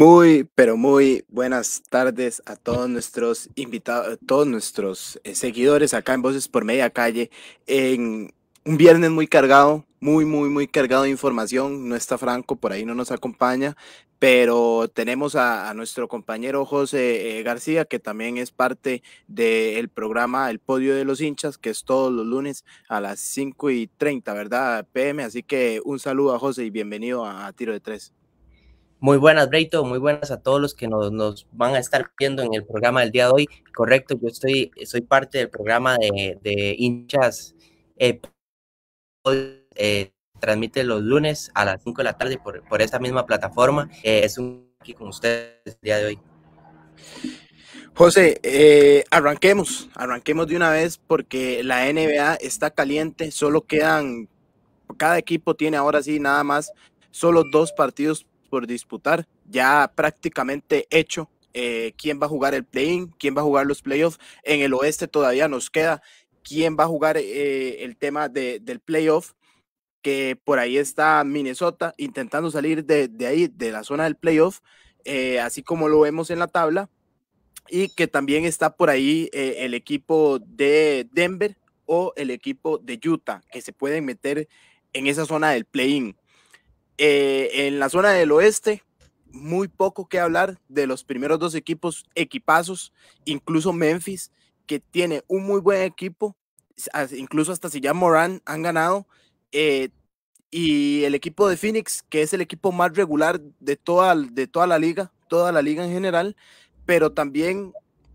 Muy, pero muy buenas tardes a todos nuestros invitados, a todos nuestros eh, seguidores acá en Voces por Media Calle, en un viernes muy cargado, muy, muy, muy cargado de información. No está Franco, por ahí no nos acompaña, pero tenemos a, nuestro compañero José eh, García, que también es parte del programa El Podio de los Hinchas, que es todos los lunes a las 5 y 30, ¿verdad? PM, así que un saludo a José y bienvenido a Tiro de Tres. Muy buenas, Breito, muy buenas a todos los que nos, van a estar viendo en el programa del día de hoy. Correcto, yo estoy, soy parte del programa de, de hinchas. Eh, transmite los lunes a las 5 de la tarde por, esta misma plataforma. Eh, es un aquí con ustedes el día de hoy. José, eh, arranquemos, arranquemos de una vez porque la NBA está caliente, solo quedan, cada equipo tiene ahora sí nada más, solo dos partidos por disputar, ya prácticamente hecho. Eh, quién va a jugar el play-in, quién va a jugar los playoffs. En el oeste todavía nos queda quién va a jugar eh, el tema de, del playoff, que por ahí está Minnesota intentando salir de, de ahí, de la zona del playoff, eh, así como lo vemos en la tabla, y que también está por ahí eh, el equipo de Denver o el equipo de Utah, que se pueden meter en esa zona del play-in. Eh, en la zona del oeste, muy poco que hablar de los primeros dos equipos equipazos, incluso Memphis, que tiene un muy buen equipo, incluso hasta si ya Morán han ganado, eh, y el equipo de Phoenix, que es el equipo más regular de toda, de toda la liga, toda la liga en general, pero también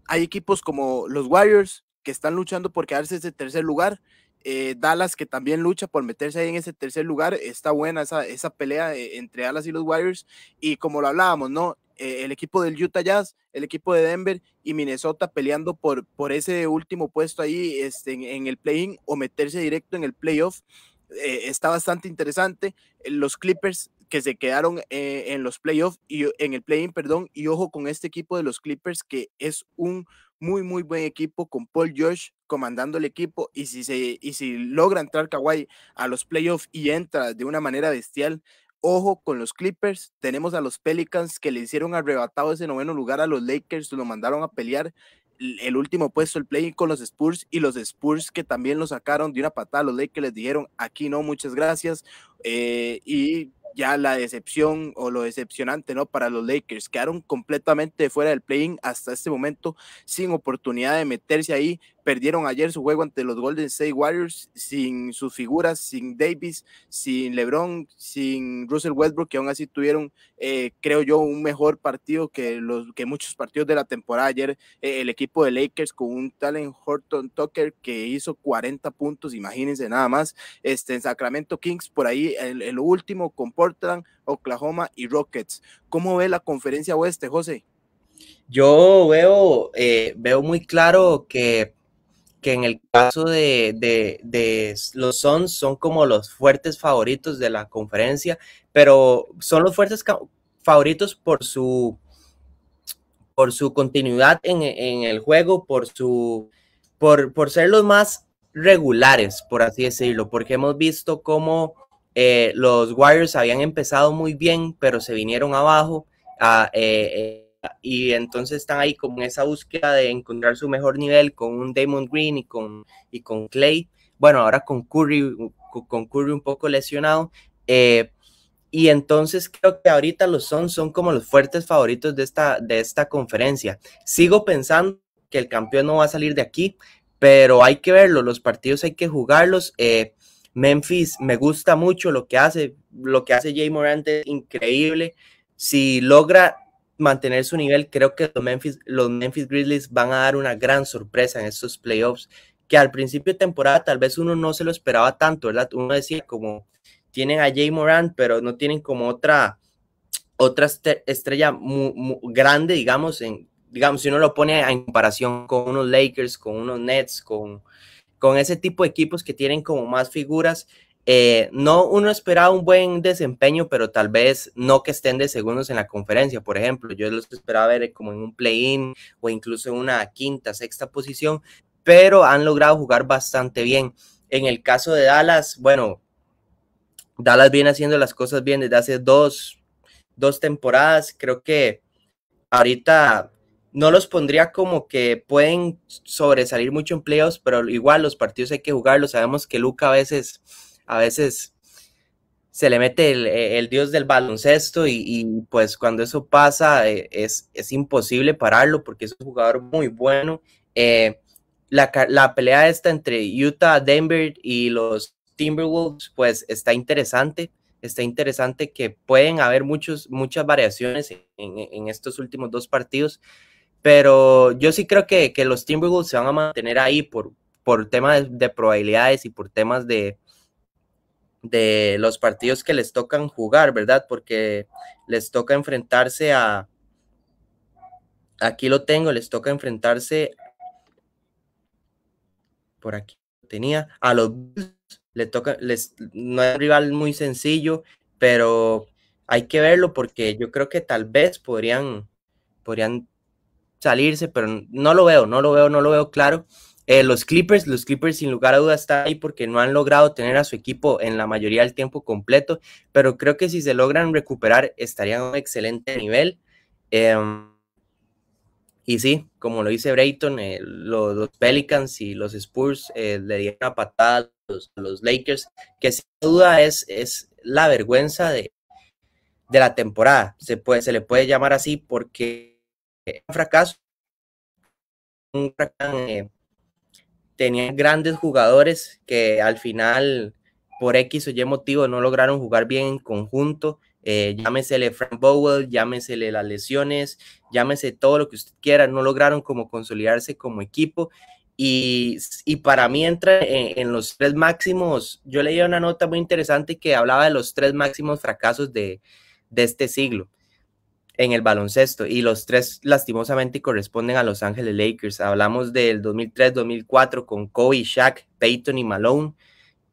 hay equipos como los Warriors, que están luchando por quedarse en tercer lugar, eh, Dallas, que también lucha por meterse ahí en ese tercer lugar, está buena esa, pelea eh, entre Dallas y los Warriors. Y como lo hablábamos, ¿no? Eh, el equipo del Utah Jazz, el equipo de Denver y Minnesota peleando por, por ese último puesto ahí este, en, el play-in o meterse directo en el playoff. está bastante interesante. Los Clippers que se quedaron en los playoffs y en el play-in, perdón, y ojo con este equipo de los Clippers que es un muy, muy buen equipo con Paul George, comandando el equipo y si, se, y si logra entrar Kawhi a los playoffs y entra de una manera bestial, ojo con los Clippers, tenemos a los Pelicans que le hicieron arrebatado ese noveno lugar a los Lakers, lo mandaron a pelear el último puesto el play con los Spurs y los Spurs que también lo sacaron de una patada los Lakers les dijeron aquí no muchas gracias eh, y ya la decepción o lo decepcionante, ¿no? Para los Lakers, quedaron completamente fuera del play hasta este momento, sin oportunidad de meterse ahí, perdieron ayer su juego ante los Golden State Warriors sin sus figuras, sin Davis, sin LeBron, sin Russell Westbrook, que aún así tuvieron, eh, creo yo, un mejor partido que, los, que muchos partidos de la temporada. Ayer eh, el equipo de Lakers con un talent Horton Tucker que hizo 40 puntos, imagínense nada más. Este, en Sacramento Kings, por ahí el, lo último con Portland, Oklahoma y Rockets. ¿Cómo ve la conferencia oeste, José? Yo veo, eh, veo muy claro que que en el caso de, los Suns son como los fuertes favoritos de la conferencia, pero son los fuertes favoritos por su, por su continuidad en, el juego, por, su, por, ser los más regulares, por así decirlo, porque hemos visto cómo eh, los Warriors habían empezado muy bien, pero se vinieron abajo. A, ah, eh, eh, y entonces están ahí como esa búsqueda de encontrar su mejor nivel con un Damon Green y con, y con Clay. Bueno, ahora con Curry, con Curry un poco lesionado. Eh, y entonces creo que ahorita los Suns son como los fuertes favoritos de esta, de esta conferencia. Sigo pensando que el campeón no va a salir de aquí, pero hay que verlo, los partidos hay que jugarlos. Eh, Memphis me gusta mucho lo que hace, lo que hace Jay Morant es increíble. Si logra mantener su nivel, creo que los Memphis, los Memphis Grizzlies van a dar una gran sorpresa en estos playoffs, que al principio de temporada tal vez uno no se lo esperaba tanto, ¿verdad? Uno decía como tienen a Jay Moran, pero no tienen como otra, otra este, estrella muy, grande, digamos, en, digamos, si uno lo pone en comparación con unos Lakers, con unos Nets, con, con ese tipo de equipos que tienen como más figuras eh, no uno esperaba un buen desempeño, pero tal vez no que estén de segundos en la conferencia, por ejemplo. Yo los esperaba ver como en un play-in o incluso en una quinta, sexta posición, pero han logrado jugar bastante bien. En el caso de Dallas, bueno, Dallas viene haciendo las cosas bien desde hace dos, dos temporadas. Creo que ahorita no los pondría como que pueden sobresalir mucho en playoffs, pero igual los partidos hay que jugarlos. Sabemos que Luca a veces a veces se le mete el, e, dios del baloncesto y, pues cuando eso pasa e, es, es, imposible pararlo porque es un jugador muy bueno. Eh, la, pelea esta entre Utah, Denver y los Timberwolves pues está interesante, está interesante que pueden haber muchos, muchas variaciones en, estos últimos dos partidos, pero yo sí creo que, que los Timberwolves se van a mantener ahí por, por temas de probabilidades y por temas de, de los partidos que les tocan jugar, ¿verdad? Porque les toca enfrentarse a... Aquí lo tengo, les toca enfrentarse... Por aquí tenía. A los le toca, les, no es un rival muy sencillo, pero hay que verlo porque yo creo que tal vez podrían, podrían salirse, pero no lo veo, no lo veo, no lo veo claro. Eh, los Clippers, los Clippers sin lugar a duda están ahí porque no han logrado tener a su equipo en la mayoría del tiempo completo, pero creo que si se logran recuperar estarían a un excelente nivel. Em, y sí, como lo dice Brayton, eh, los, Pelicans y los Spurs eh, le dieron una patada a los, Lakers, que sin duda es, es la vergüenza de, la temporada, se, puede, se le puede llamar así porque es un fracaso, un fracaso tenían grandes jugadores que al final, por X o Y motivo, no lograron jugar bien en conjunto. Llámese eh, llámesele Frank Bowell, llámesele las lesiones, llámese todo lo que usted quiera, no lograron como consolidarse como equipo. Y, para mí entra en, los tres máximos, yo leía una nota muy interesante que hablaba de los tres máximos fracasos de este siglo en el baloncesto y los tres lastimosamente corresponden a Los Ángeles Lakers. Hablamos del 2003-2004 con Kobe, Shaq, Peyton y Malone,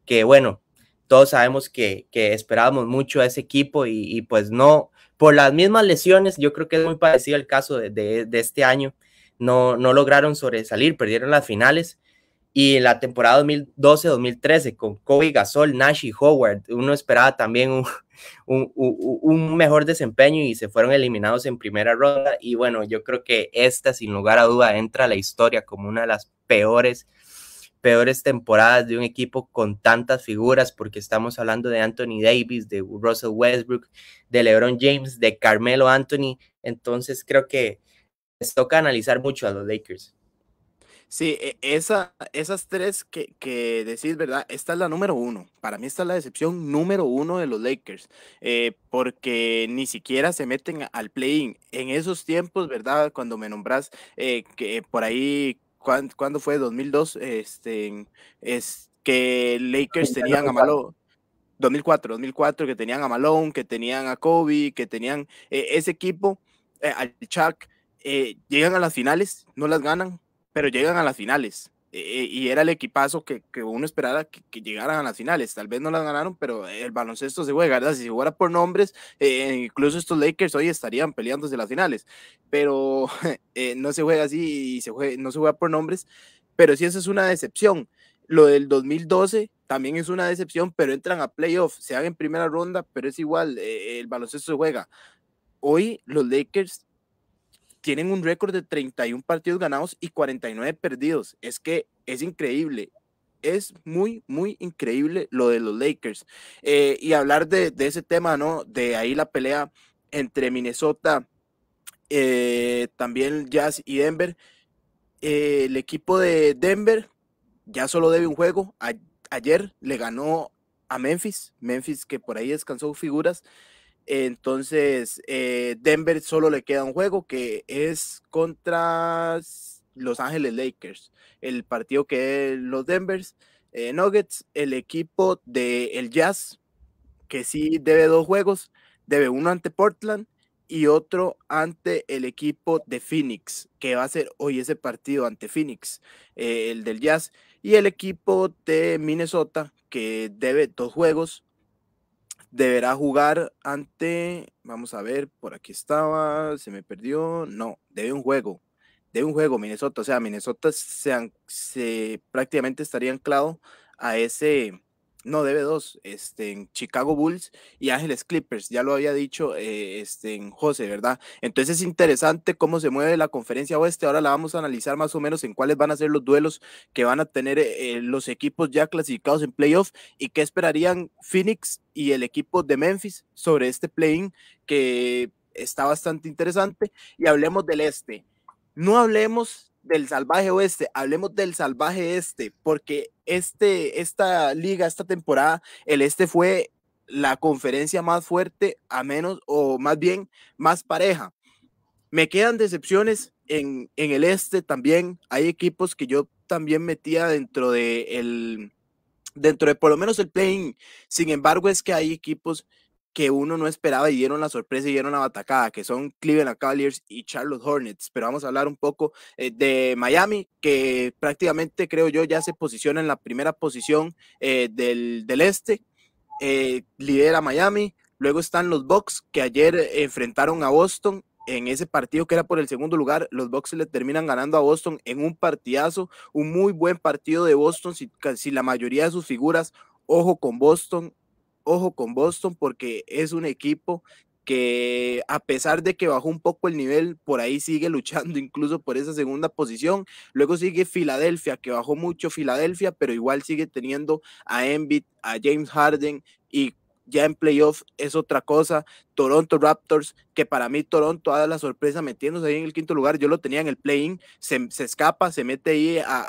que bueno, todos sabemos que, esperábamos mucho a ese equipo y, pues no, por las mismas lesiones, yo creo que es muy parecido el caso de, este año, no, no lograron sobresalir, perdieron las finales y en la temporada 2012-2013 con Kobe Gasol, Nash y Howard, uno esperaba también un, mejor desempeño y se fueron eliminados en primera ronda. Y bueno, yo creo que esta, sin lugar a duda, entra a la historia como una de las peores, peores temporadas de un equipo con tantas figuras, porque estamos hablando de Anthony Davis, de Russell Westbrook, de LeBron James, de Carmelo Anthony. Entonces creo que les toca analizar mucho a los Lakers. Sí, e, esa, esas tres que, decís, ¿verdad? Esta es la número uno. Para mí esta es la decepción número uno de los Lakers, eh, porque ni siquiera se meten al play-in. En esos tiempos, ¿verdad? Cuando me nombras eh, que por ahí, ¿cuándo, fue? 2002, este, es que Lakers tenían a Malo. 2004, 2004, que tenían a Malone, que tenían a Kobe, que tenían eh, ese equipo, al Chuck, llegan a las finales, no las ganan, pero llegan a las finales. Eh, y era el equipazo que, uno esperaba que, llegaran a las finales. Tal vez no las ganaron, pero el baloncesto se juega, ¿verdad? Si se jugara por nombres, eh, incluso estos Lakers hoy estarían peleándose las finales. Pero eh, no se juega así no se juega por nombres. Pero sí, eso es una decepción. Lo del 2012 también es una decepción, pero entran a playoffs se hagan en primera ronda, pero es igual, el baloncesto se juega. Hoy los Lakers tienen un récord de 31 partidos ganados y 49 perdidos. Es que es increíble. Es muy, muy increíble lo de los Lakers. Eh, y hablar de, ese tema, ¿no? De ahí la pelea entre Minnesota, eh, también Jazz y Denver. Eh, el equipo de Denver ya solo debe un juego. ayer le ganó a Memphis. Memphis que por ahí descansó figuras. Entonces, eh, Denver solo le queda un juego que es contra Los Ángeles Lakers, el partido que los Denver eh, Nuggets, el equipo del el Jazz, que sí debe dos juegos, debe uno ante Portland y otro ante el equipo de Phoenix, que va a ser hoy ese partido ante Phoenix, eh, el del Jazz, y el equipo de Minnesota, que debe dos juegos deberá jugar ante, vamos a ver, por aquí estaba, se me perdió, no, debe un juego, debe un juego Minnesota, o sea, Minnesota se, prácticamente estaría anclado a ese, no debe dos, este, en Chicago Bulls y Ángeles Clippers, ya lo había dicho eh, este, en José, ¿verdad? Entonces es interesante cómo se mueve la conferencia oeste, ahora la vamos a analizar más o menos en cuáles van a ser los duelos que van a tener eh, los equipos ya clasificados en playoff y qué esperarían Phoenix y el equipo de Memphis sobre este play-in que está bastante interesante y hablemos del este. No hablemos del salvaje oeste, hablemos del salvaje este, porque este, esta liga, esta temporada, el este fue la conferencia más fuerte, a menos, o más bien, más pareja. Me quedan decepciones en, el este también. Hay equipos que yo también metía dentro de el, dentro de por lo menos el playing, Sin embargo, es que hay equipos que uno no esperaba y dieron la sorpresa y dieron la batacada, que son Cleveland Cavaliers y Charlotte Hornets. Pero vamos a hablar un poco eh, de Miami, que prácticamente creo yo ya se posiciona en la primera posición eh, del, del, este, eh, lidera Miami. Luego están los Bucks, que ayer enfrentaron a Boston en ese partido que era por el segundo lugar, los Bucks le terminan ganando a Boston en un partidazo, un muy buen partido de Boston, si, si la mayoría de sus figuras, ojo con Boston, ojo con Boston porque es un equipo que a pesar de que bajó un poco el nivel, por ahí sigue luchando incluso por esa segunda posición. Luego sigue Filadelfia, que bajó mucho Filadelfia, pero igual sigue teniendo a Embiid, a James Harden y ya en playoff es otra cosa. Toronto Raptors, que para mí Toronto ha dado la sorpresa metiéndose ahí en el quinto lugar. Yo lo tenía en el play-in, se, escapa, se mete ahí a,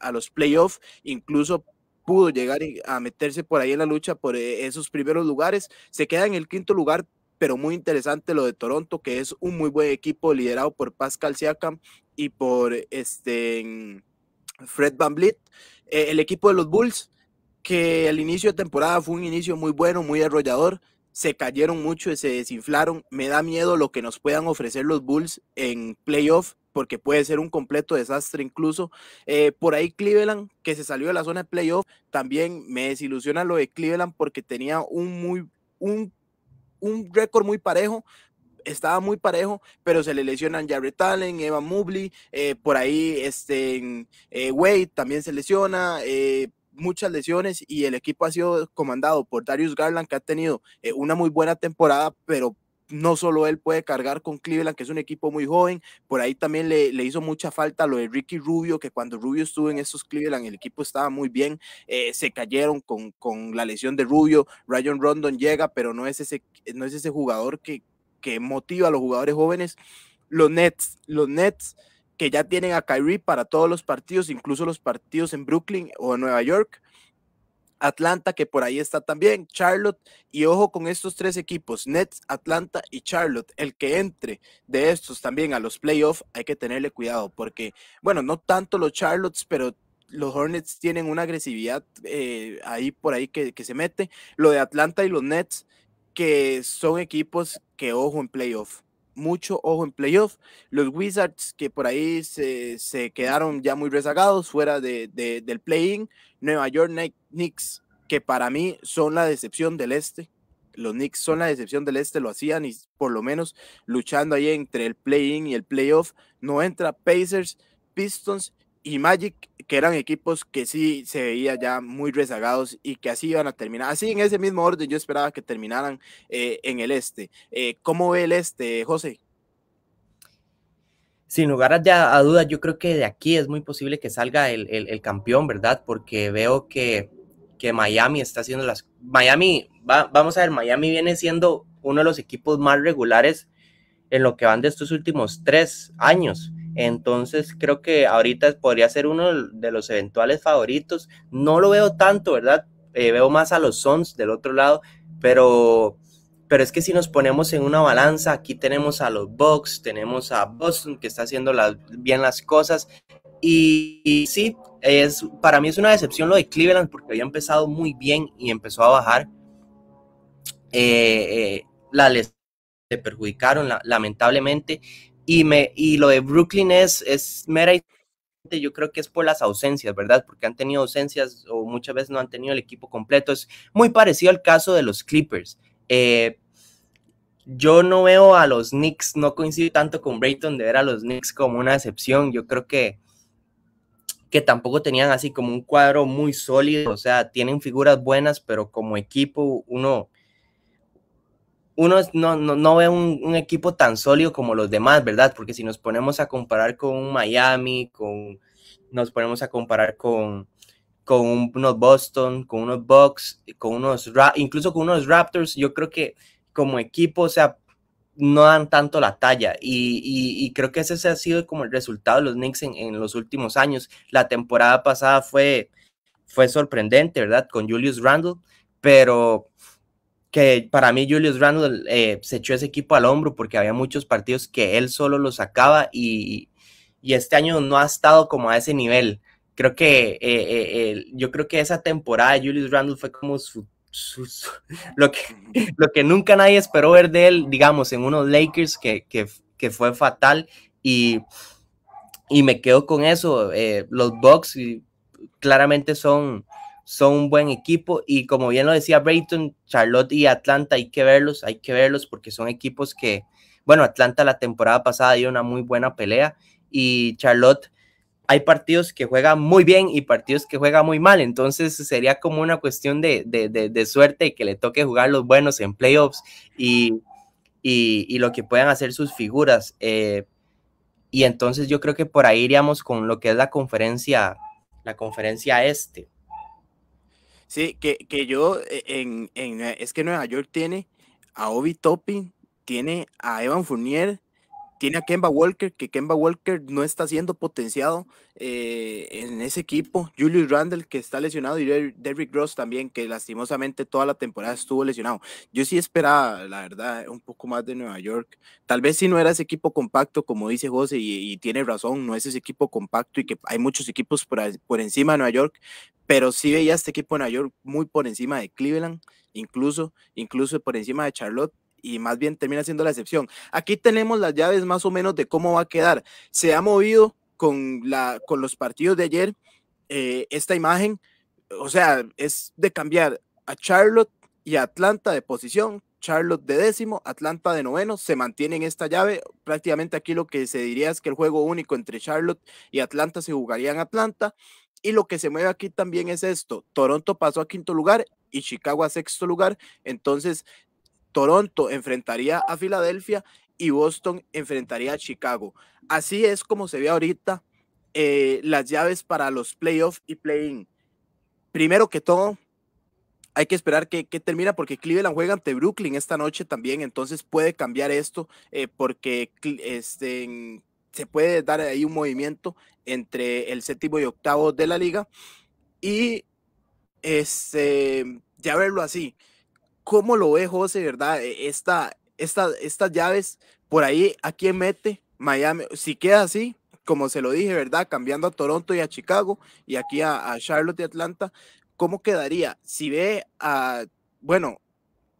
a los playoffs, incluso pudo llegar a meterse por ahí en la lucha por eh, esos primeros lugares. Se queda en el quinto lugar, pero muy interesante lo de Toronto, que es un muy buen equipo liderado por Pascal Siakam y por este Fred Van blit eh, el equipo de los Bulls, que al inicio de temporada fue un inicio muy bueno, muy arrollador, se cayeron mucho, y se desinflaron. Me da miedo lo que nos puedan ofrecer los Bulls en playoff porque puede ser un completo desastre incluso. Eh, por ahí Cleveland, que se salió de la zona de playoff, también me desilusiona lo de Cleveland porque tenía un muy un, récord muy parejo, estaba muy parejo, pero se le lesionan Jared Allen, Evan Mobley, eh, por ahí este, eh, Wade también se lesiona, muchas lesiones y el equipo ha sido comandado por Darius Garland, que ha tenido una muy buena temporada, pero no solo él puede cargar con Cleveland, que es un equipo muy joven, por ahí también le, hizo mucha falta lo de Ricky Rubio, que cuando Rubio estuvo en esos Cleveland, el equipo estaba muy bien, eh, se cayeron con, la lesión de Rubio, Ryan Rondon llega, pero no es ese, no es ese jugador que, que motiva a los jugadores jóvenes. Los Nets, los Nets que ya tienen a Kyrie para todos los partidos, incluso los partidos en Brooklyn o en Nueva York, Atlanta, que por ahí está también, Charlotte, y ojo con estos tres equipos, Nets, Atlanta y Charlotte, el que entre de estos también a los playoffs, hay que tenerle cuidado, porque, bueno, no tanto los Charlottes, pero los Hornets tienen una agresividad eh, ahí por ahí que, que se mete, lo de Atlanta y los Nets, que son equipos que ojo en playoffs mucho ojo en playoff Los Wizards que por ahí se, se quedaron ya muy rezagados fuera de, del play-in. Nueva York Knicks que para mí son la decepción del este. Los Knicks son la decepción del este, lo hacían y por lo menos luchando ahí entre el play-in y el playoff. No entra Pacers, Pistons y Magic, que eran equipos que sí se veía ya muy rezagados y que así iban a terminar. Así en ese mismo orden yo esperaba que terminaran eh, en el este. Eh, ¿Cómo ve el este, José? Sin lugar a, dudas, yo creo que de aquí es muy posible que salga el, campeón, ¿verdad? Porque veo que, Miami está haciendo las... Miami, va, vamos a ver, Miami viene siendo uno de los equipos más regulares en lo que van de estos últimos tres años entonces creo que ahorita podría ser uno de los eventuales favoritos. No lo veo tanto, ¿verdad? Eh, veo más a los Sons del otro lado, pero, pero es que si nos ponemos en una balanza, aquí tenemos a los Bucks, tenemos a Boston que está haciendo bien las cosas. Y, sí, es, para mí es una decepción lo de Cleveland porque había empezado muy bien y empezó a bajar. Eh, eh la les perjudicaron lamentablemente y, lo de Brooklyn es, es mera, yo creo que es por las ausencias, ¿verdad? Porque han tenido ausencias o muchas veces no han tenido el equipo completo. Es muy parecido al caso de los Clippers. Eh, yo no veo a los Knicks, no coincido tanto con Brayton de ver a los Knicks como una excepción. Yo creo que tampoco tenían así como un cuadro muy sólido, o sea, tienen figuras buenas, pero como equipo uno uno no, ve un, equipo tan sólido como los demás, ¿verdad? Porque si nos ponemos a comparar con Miami, con, nos ponemos a comparar con, con unos Boston, con unos Bucks, con unos, incluso con unos Raptors, yo creo que como equipo, o sea, no dan tanto la talla y, y, creo que ese ha sido como el resultado de los Knicks en, en los últimos años. La temporada pasada fue, fue sorprendente, ¿verdad? Con Julius Randle, pero que para mí Julius Randle eh, se echó ese equipo al hombro porque había muchos partidos que él solo los sacaba y, y este año no ha estado como a ese nivel. Creo que eh, eh, yo creo que esa temporada de Julius Randle fue como lo, que, lo que nunca nadie esperó ver de él, digamos, en unos Lakers que, que, que fue fatal y, y, me quedo con eso. los Bucks claramente son son un buen equipo y como bien lo decía Brayton, Charlotte y Atlanta hay que verlos, hay que verlos porque son equipos que, bueno, Atlanta la temporada pasada dio una muy buena pelea y Charlotte hay partidos que juega muy bien y partidos que juega muy mal, entonces sería como una cuestión de, de, de, suerte que le toque jugar los buenos en playoffs y, y, y lo que puedan hacer sus figuras. Eh, y entonces yo creo que por ahí iríamos con lo que es la conferencia, la conferencia este. Sí, que, que yo eh, en, en, eh, es que Nueva York tiene a Obi Topping, tiene a Evan Fournier, tiene a Kemba Walker, que Kemba Walker no está siendo potenciado eh, en ese equipo. Julius Randle, que está lesionado, y Derrick Ross también, que lastimosamente toda la temporada estuvo lesionado. Yo sí esperaba, la verdad, un poco más de Nueva York. Tal vez si no era ese equipo compacto, como dice José, y, tiene razón, no es ese equipo compacto y que hay muchos equipos por, encima de Nueva York, pero sí veía este equipo de Nueva York muy por encima de Cleveland, incluso, incluso por encima de Charlotte y más bien termina siendo la excepción. Aquí tenemos las llaves más o menos de cómo va a quedar. Se ha movido con, la, con los partidos de ayer eh, esta imagen, o sea, es de cambiar a Charlotte y Atlanta de posición, Charlotte de décimo, Atlanta de noveno, se mantiene en esta llave. Prácticamente aquí lo que se diría es que el juego único entre Charlotte y Atlanta se jugaría en Atlanta. Y lo que se mueve aquí también es esto. Toronto pasó a quinto lugar y Chicago a sexto lugar. Entonces Toronto enfrentaría a Filadelfia y Boston enfrentaría a Chicago. Así es como se ve ahorita eh, las llaves para los playoffs y play-in. Primero que todo, hay que esperar que, que termina porque Cleveland juega ante Brooklyn esta noche también, entonces puede cambiar esto eh, porque este, se puede dar ahí un movimiento entre el séptimo y octavo de la liga y este, ya verlo así. ¿Cómo lo ve José, verdad? E, esta, esta, estas llaves, por ahí, ¿a quién mete Miami? Si queda así, como se lo dije, ¿verdad? Cambiando a Toronto y a Chicago y aquí a, a Charlotte y Atlanta, ¿cómo quedaría? Si ve a, bueno,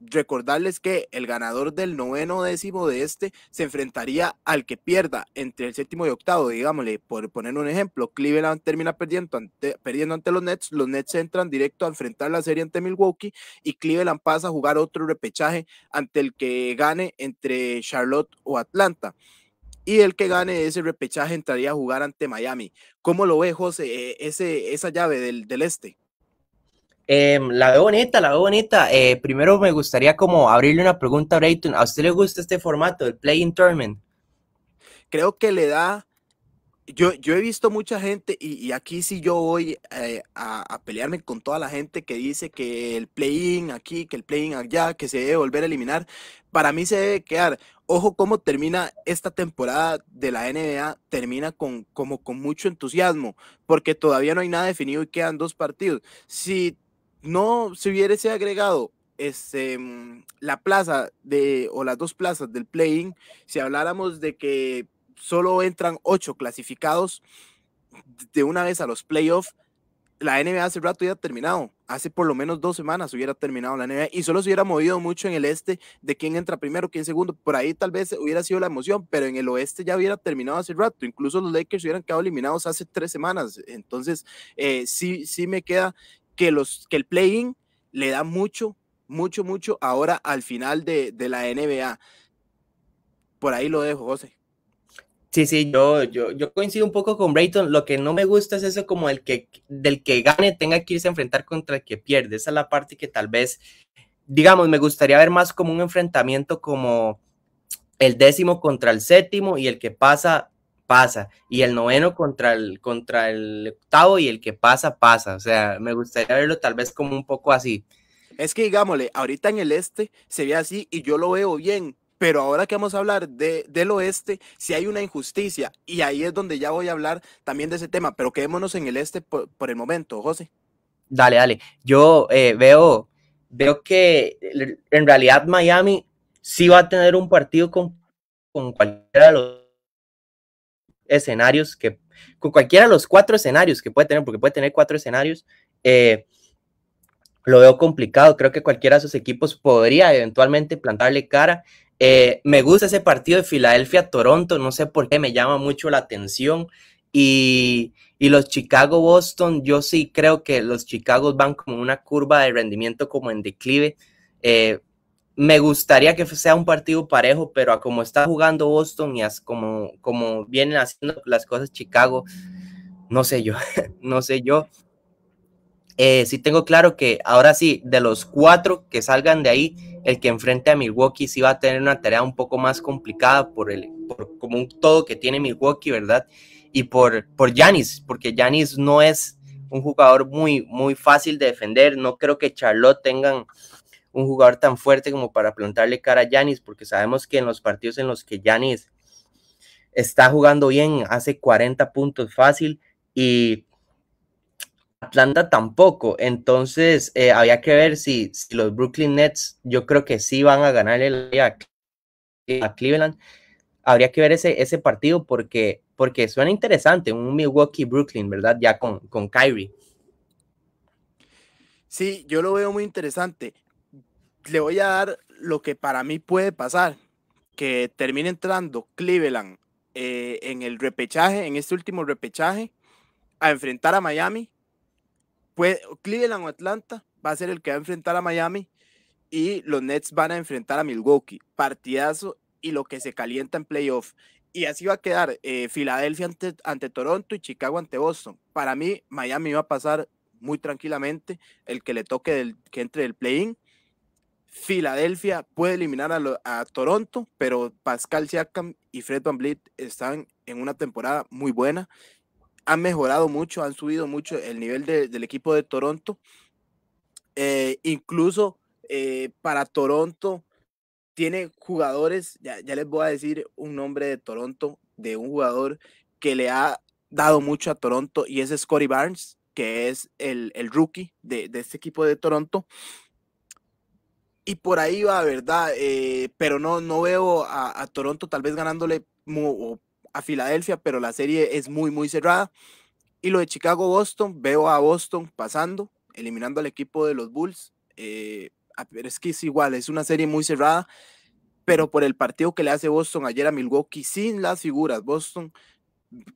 recordarles que el ganador del noveno décimo de este se enfrentaría al que pierda entre el séptimo y octavo, digámosle, por poner un ejemplo, Cleveland termina perdiendo ante, perdiendo ante los Nets, los Nets entran directo a enfrentar la serie ante Milwaukee y Cleveland pasa a jugar otro repechaje ante el que gane entre Charlotte o Atlanta. Y el que gane ese repechaje entraría a jugar ante Miami. ¿Cómo lo ve, José, eh, ese, esa llave del, del este? Em, la veo bonita, la veo bonita. Eh, primero me gustaría como abrirle una pregunta a Brayton. ¿A usted le gusta este formato, el Playing Tournament? Creo que le da... Yo, yo he visto mucha gente y, aquí sí yo voy eh, a, pelearme con toda la gente que dice que el play-in aquí, que el play-in allá, que se debe volver a eliminar. Para mí se debe quedar. Ojo cómo termina esta temporada de la NBA, termina con, como con mucho entusiasmo, porque todavía no hay nada definido y quedan dos partidos. Si no se hubiera agregado este, mm, la plaza de, o las dos plazas del playing, in si habláramos de que solo entran ocho clasificados de una vez a los playoffs, la NBA hace rato ya ha terminado. Hace por lo menos dos semanas hubiera terminado la NBA y solo se hubiera movido mucho en el este de quién entra primero, quién segundo. Por ahí tal vez hubiera sido la emoción, pero en el oeste ya hubiera terminado hace rato. Incluso los Lakers hubieran quedado eliminados hace tres semanas. Entonces, eh, sí, sí me queda que, los, que el play-in le da mucho, mucho, mucho ahora al final de, la NBA. Por ahí lo dejo, José. Sí, sí, yo, yo, yo coincido un poco con Brayton. Lo que no me gusta es eso como el que del que gane tenga que irse a enfrentar contra el que pierde. Esa es la parte que tal vez, digamos, me gustaría ver más como un enfrentamiento como el décimo contra el séptimo y el que pasa pasa. Y el noveno contra el, contra el octavo y el que pasa, pasa. O sea, me gustaría verlo tal vez como un poco así. Es que digámosle, ahorita en el este se ve así y yo lo veo bien, pero ahora que vamos a hablar del oeste, si hay una injusticia, y ahí es donde ya voy a hablar también de ese tema, pero quedémonos en el este por, el momento, José. Dale, dale. Yo eh, veo, veo que en realidad Miami sí va a tener un partido con, con cualquiera de los escenarios que, con cualquiera de los cuatro escenarios que puede tener, porque puede tener cuatro escenarios, eh, lo veo complicado. Creo que cualquiera de sus equipos podría eventualmente plantarle cara. Eh, me gusta ese partido de Filadelfia-Toronto, no sé por qué, me llama mucho la atención. Y, los Chicago-Boston, yo sí creo que los Chicago van como una curva de rendimiento como en declive. Eh, me gustaría que sea un partido parejo, pero a como está jugando Boston y a como, como vienen haciendo las cosas Chicago, no sé yo, no sé yo. Eh, sí tengo claro que ahora sí, de los cuatro que salgan de ahí, el que enfrente a Milwaukee sí va a tener una tarea un poco más complicada por el, por como un todo que tiene Milwaukee, ¿verdad? Y por por Giannis, porque Giannis no es un jugador muy muy fácil de defender. No creo que Charlotte tengan un jugador tan fuerte como para plantarle cara a Yanis, porque sabemos que en los partidos en los que Yanis está jugando bien, hace 40 puntos fácil y Atlanta tampoco. Entonces, eh, había que ver si, los Brooklyn Nets, yo creo que sí van a ganarle a, a Cleveland. Habría que ver ese, ese partido porque, porque suena interesante, un Milwaukee-Brooklyn, ¿verdad? Ya con, con Kyrie. Sí, yo lo veo muy interesante le voy a dar lo que para mí puede pasar, que termine entrando Cleveland eh, en el repechaje, en este último repechaje, a enfrentar a Miami. Pues, Cleveland o Atlanta va a ser el que va a enfrentar a Miami y los Nets van a enfrentar a Milwaukee. Partidazo y lo que se calienta en playoff. Y así va a quedar eh, Filadelfia ante, Toronto y Chicago ante Boston. Para mí, Miami va a pasar muy tranquilamente el que le toque que entre el play-in Filadelfia puede eliminar a, Toronto, pero Pascal Siakam y Fred Van Vliet están en una temporada muy buena. Han mejorado mucho, han subido mucho el nivel del equipo de Toronto. Eh, incluso eh, para Toronto tiene jugadores, ya, les voy a decir un nombre de Toronto, de un jugador que le ha dado mucho a Toronto y es Scotty Barnes, que es el, rookie de este equipo de Toronto y por ahí va, ¿verdad? Eh, pero no, no veo a, Toronto tal vez ganándole a Filadelfia, pero la serie es muy, muy cerrada. Y lo de Chicago-Boston, veo a Boston pasando, eliminando al equipo de los Bulls. pero eh, es que es igual, es una serie muy cerrada, pero por el partido que le hace Boston ayer a Milwaukee, sin las figuras, Boston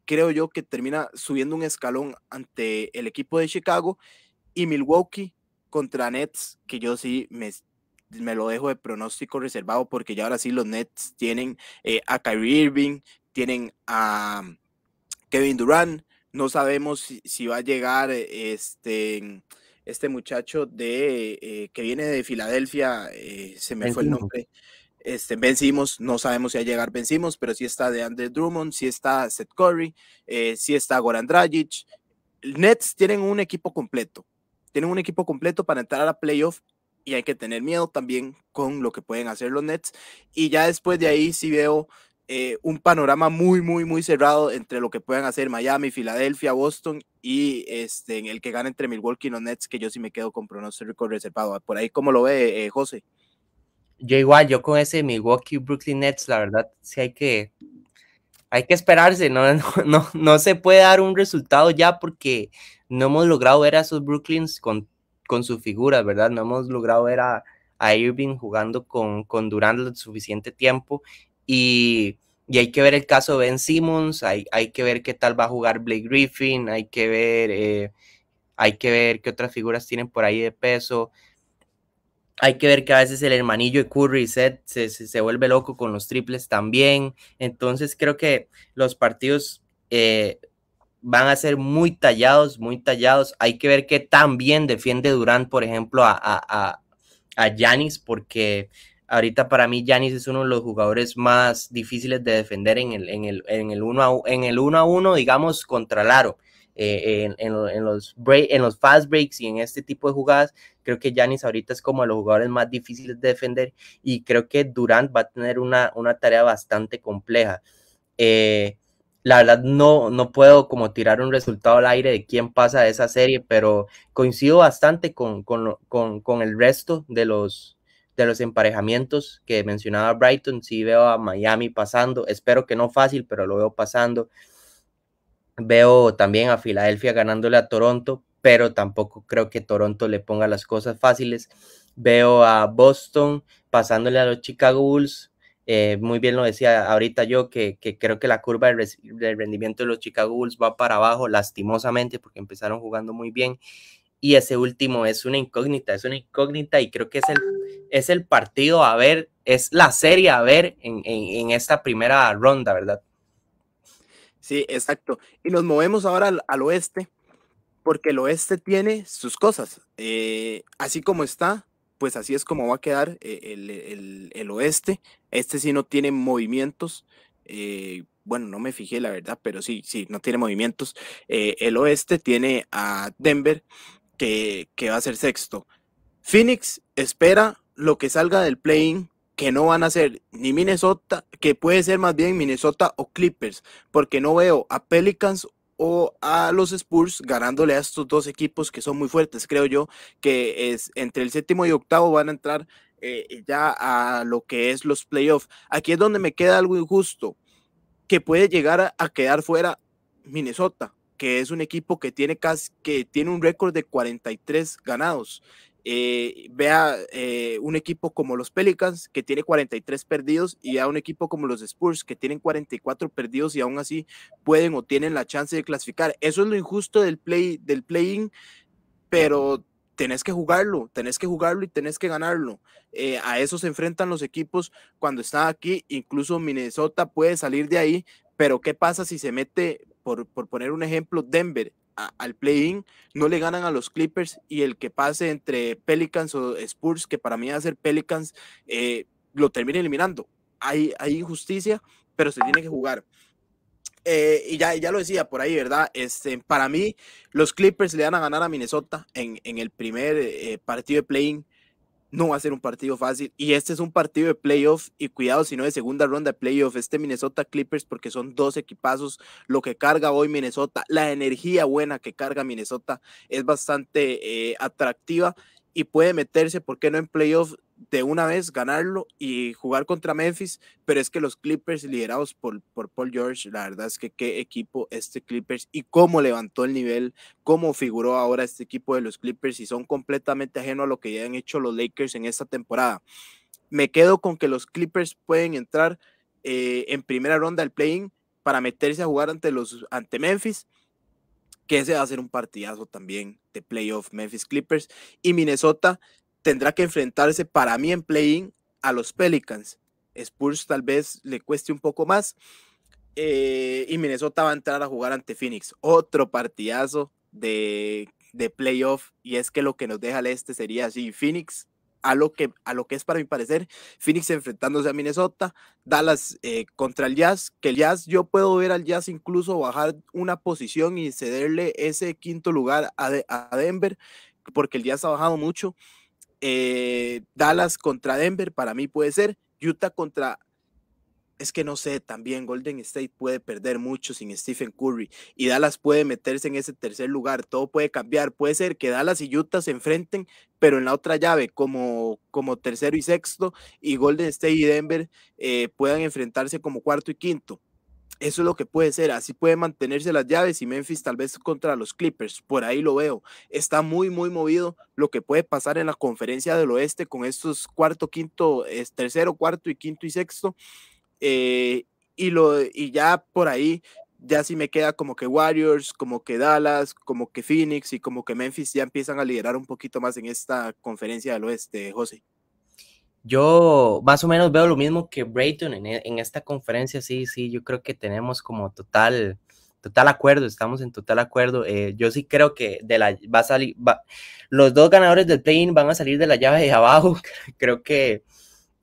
creo yo que termina subiendo un escalón ante el equipo de Chicago y Milwaukee contra Nets, que yo sí me me lo dejo de pronóstico reservado porque ya ahora sí los Nets tienen eh, a Kyrie Irving, tienen a mm, Kevin Durant, eh, este, no sabemos si, va a llegar este, este muchacho de, que viene de Filadelfia, se me fue el nombre. Este, vencimos, no sabemos si va a llegar vencimos, pero si está de Drummond, si está Seth Curry, eh, si está Goran Dragic. Nets tienen un equipo completo, tienen un equipo completo para entrar a la playoff y hay que tener miedo también con lo que pueden hacer los Nets. Y ya después de ahí sí veo eh, un panorama muy, muy, muy cerrado entre lo que pueden hacer Miami, Filadelfia, Boston y este, en el que gana entre Milwaukee y los Nets, que yo sí me quedo con pronóstico reservado. Ah, por ahí, ¿cómo lo ve eh, José? Yo igual, yo con ese Milwaukee Brooklyn Nets, la verdad, sí hay que, hay que esperarse, no, no, no, no se puede dar un resultado ya porque no hemos logrado ver a esos Brooklyns con con sus figuras, ¿verdad? No hemos logrado ver a, Irving jugando con, con Durant suficiente tiempo y, hay que ver el caso de Ben Simmons, hay, hay, que ver qué tal va a jugar Blake Griffin, hay que ver, eh, hay que ver qué otras figuras tienen por ahí de peso. Hay que ver que a veces el hermanillo de Curry Seth se, vuelve loco con los triples también. Entonces creo que los partidos eh, van a ser muy tallados, muy tallados. Hay que ver qué tan bien defiende Durán, por ejemplo, a, a, porque ahorita para mí Yanis es uno de los jugadores más difíciles de defender en el, en el, en uno, a, en el uno a uno, digamos, contra Laro. Eh, en, los en los fast breaks y en este tipo de jugadas, creo que Yanis ahorita es como de los jugadores más difíciles de defender y creo que Durant va a tener una, una tarea bastante compleja. Eh, la verdad no, no puedo como tirar un resultado al aire de quién pasa de esa serie, pero coincido bastante con, con, con, el resto de los, de los emparejamientos que mencionaba Brighton. Sí veo a Miami pasando, espero que no fácil, pero lo veo pasando. Veo también a Filadelfia ganándole a Toronto, pero tampoco creo que Toronto le ponga las cosas fáciles. Veo a Boston pasándole a los Chicago Bulls, eh, muy bien lo decía ahorita yo, que, creo que la curva del, rendimiento de los Chicago Bulls va para abajo, lastimosamente, porque empezaron jugando muy bien. Y ese último es una incógnita, es una incógnita y creo que es el, es el partido a ver, es la serie a ver en, esta primera ronda, ¿verdad? Sí, exacto. Y nos movemos ahora al, oeste, porque el oeste tiene sus cosas. Eh, así como está, pues así es como va a quedar eh, el, oeste. Este sí no tiene movimientos. Eh, bueno, no me fijé la verdad, pero sí, sí, no tiene movimientos. Eh, el oeste tiene a Denver, que, que, va a ser sexto. Phoenix espera lo que salga del play que no van a ser ni Minnesota, que puede ser más bien Minnesota o Clippers, porque no veo a Pelicans o a los Spurs ganándole a estos dos equipos que son muy fuertes, creo yo, que es entre el séptimo y octavo van a entrar eh, eh, ya a lo que es los playoffs. Aquí es donde me queda algo injusto, que puede llegar a, quedar fuera Minnesota, que es un equipo que tiene casi, que tiene un récord de 43 ganados eh, vea eh, un equipo como los Pelicans que tiene 43 perdidos y a un equipo como los Spurs que tienen 44 perdidos y aún así pueden o tienen la chance de clasificar. Eso es lo injusto del play del play-in, pero tenés que jugarlo, tenés que jugarlo y tenés que ganarlo. Eh, a eso se enfrentan los equipos cuando están aquí, incluso Minnesota puede salir de ahí, pero ¿qué pasa si se mete, por, por poner un ejemplo, Denver? al play-in, no le ganan a los Clippers y el que pase entre Pelicans o Spurs, que para mí va a ser Pelicans, eh, lo termina eliminando. Hay, hay injusticia, pero se tiene que jugar. Eh, y ya, ya lo decía por ahí, ¿verdad? Este, para mí, los Clippers le van a ganar a Minnesota en, el primer eh, partido de play-in no va a ser un partido fácil. Y este es un partido de playoff y cuidado si no de segunda ronda de playoff, este Minnesota Clippers, porque son dos equipazos, lo que carga hoy Minnesota, la energía buena que carga Minnesota es bastante eh, atractiva y puede meterse, ¿por qué no en playoff? de una vez ganarlo y jugar contra Memphis, pero es que los Clippers liderados por, por Paul George, la verdad es que qué equipo este Clippers y cómo levantó el nivel, cómo figuró ahora este equipo de los Clippers y son completamente ajeno a lo que ya han hecho los Lakers en esta temporada. Me quedo con que los Clippers pueden entrar eh, en primera ronda del play-in para meterse a jugar ante, los, ante Memphis que ese va a ser un partidazo también de playoff Memphis Clippers y Minnesota tendrá que enfrentarse para mí en play-in a los Pelicans. Spurs tal vez le cueste un poco más. Eh, y Minnesota va a entrar a jugar ante Phoenix. Otro partidazo de, de, playoff. Y es que lo que nos deja al este sería así: Phoenix, a lo que, a lo que es para mi parecer, Phoenix enfrentándose a Minnesota, Dallas eh, contra el Jazz. Que el Jazz, yo puedo ver al Jazz incluso bajar una posición y cederle ese quinto lugar a, a Denver, porque el Jazz ha bajado mucho. Eh, Dallas contra Denver, para mí puede ser. Utah contra. Es que no sé, también Golden State puede perder mucho sin Stephen Curry y Dallas puede meterse en ese tercer lugar. Todo puede cambiar. Puede ser que Dallas y Utah se enfrenten, pero en la otra llave, como, como tercero y sexto, y Golden State y Denver eh, puedan enfrentarse como cuarto y quinto. Eso es lo que puede ser, así puede mantenerse las llaves y Memphis tal vez contra los Clippers, por ahí lo veo. Está muy, muy movido lo que puede pasar en la conferencia del oeste con estos cuarto, quinto, es tercero, cuarto y quinto y sexto. Eh, y, lo, y ya por ahí, ya sí me queda como que Warriors, como que Dallas, como que Phoenix y como que Memphis ya empiezan a liderar un poquito más en esta conferencia del oeste, José. Yo más o menos veo lo mismo que Brayton e, en, esta conferencia, sí, sí, yo creo que tenemos como total, total acuerdo, estamos en total acuerdo. Eh, yo sí creo que de la, va a salir, los dos ganadores del play van a salir de la llave de abajo. creo que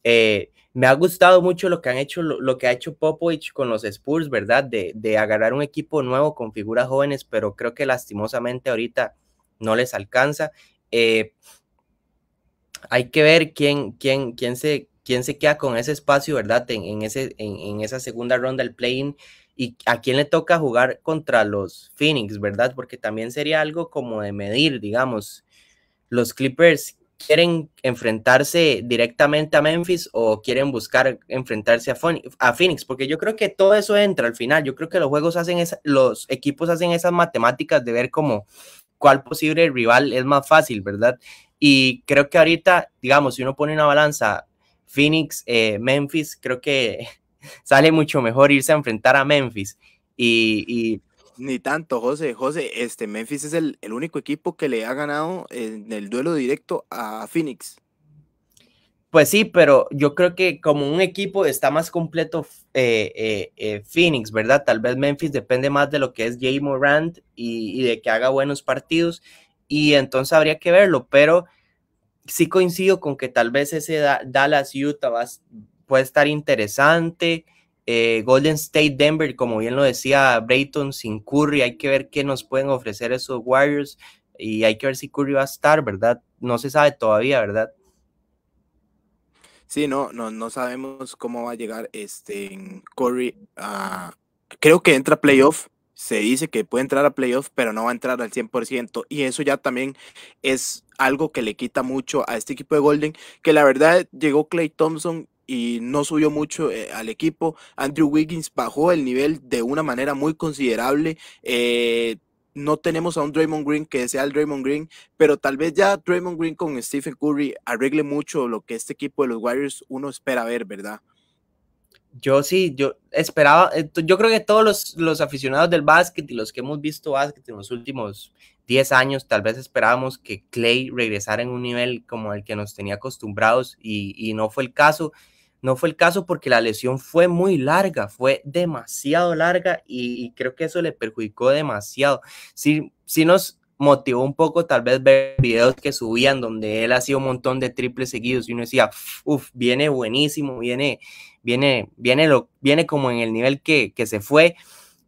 eh, me ha gustado mucho lo que han hecho, que ha hecho Popovich con los Spurs, ¿verdad? De, agarrar un equipo nuevo con figuras jóvenes, pero creo que lastimosamente ahorita no les alcanza. Eh, hay que ver quién, quién, quién, se, quién se queda con ese espacio, ¿verdad? En, en ese, en, esa segunda ronda del play-in y a quién le toca jugar contra los Phoenix, ¿verdad? Porque también sería algo como de medir, digamos, los Clippers quieren enfrentarse directamente a Memphis o quieren buscar enfrentarse a, Phoenix, porque yo creo que todo eso entra al final, yo creo que los juegos hacen, los equipos hacen esas matemáticas de ver cómo cuál posible rival es más fácil, ¿verdad? Y creo que ahorita, digamos, si uno pone una balanza Phoenix, eh, Memphis, creo que sale mucho mejor irse a enfrentar a Memphis. Y, Ni tanto, José. José, este Memphis es el, único equipo que le ha ganado en el duelo directo a Phoenix. Pues sí, pero yo creo que como un equipo está más completo eh, eh, Phoenix, ¿verdad? Tal vez Memphis depende más de lo que es Jay Morant y de que haga buenos partidos y entonces habría que verlo, pero sí coincido con que tal vez ese Dallas Utah va, puede estar interesante. Eh, Golden State Denver, como bien lo decía Brayton, sin Curry, hay que ver qué nos pueden ofrecer esos Warriors y hay que ver si Curry va a estar, ¿verdad? No se sabe todavía, ¿verdad? Sí, no, no, no sabemos cómo va a llegar este Curry. creo que entra playoff, se dice que puede entrar a playoffs, pero no va a entrar al 100%. Y eso ya también es algo que le quita mucho a este equipo de Golden, que la verdad llegó Clay Thompson y no subió mucho eh, al equipo. Andrew Wiggins bajó el nivel de una manera muy considerable. Eh, no tenemos a un Draymond Green que sea el Draymond Green, pero tal vez ya Draymond Green con Stephen Curry arregle mucho lo que este equipo de los Warriors uno espera ver, ¿verdad? yo sí, yo esperaba, eh, yo creo que todos los, los, aficionados del básquet y los que hemos visto básquet en los últimos 10 años, tal vez esperábamos que Clay regresara en un nivel como el que nos tenía acostumbrados y, no fue el caso. No fue el caso porque la lesión fue muy larga, fue demasiado larga y, creo que eso le perjudicó demasiado. Si, si nos motivó un poco tal vez ver videos que subían donde él hacía un montón de triples seguidos y uno decía, uff, viene buenísimo, viene, viene, viene, lo, viene como en el nivel que, se fue,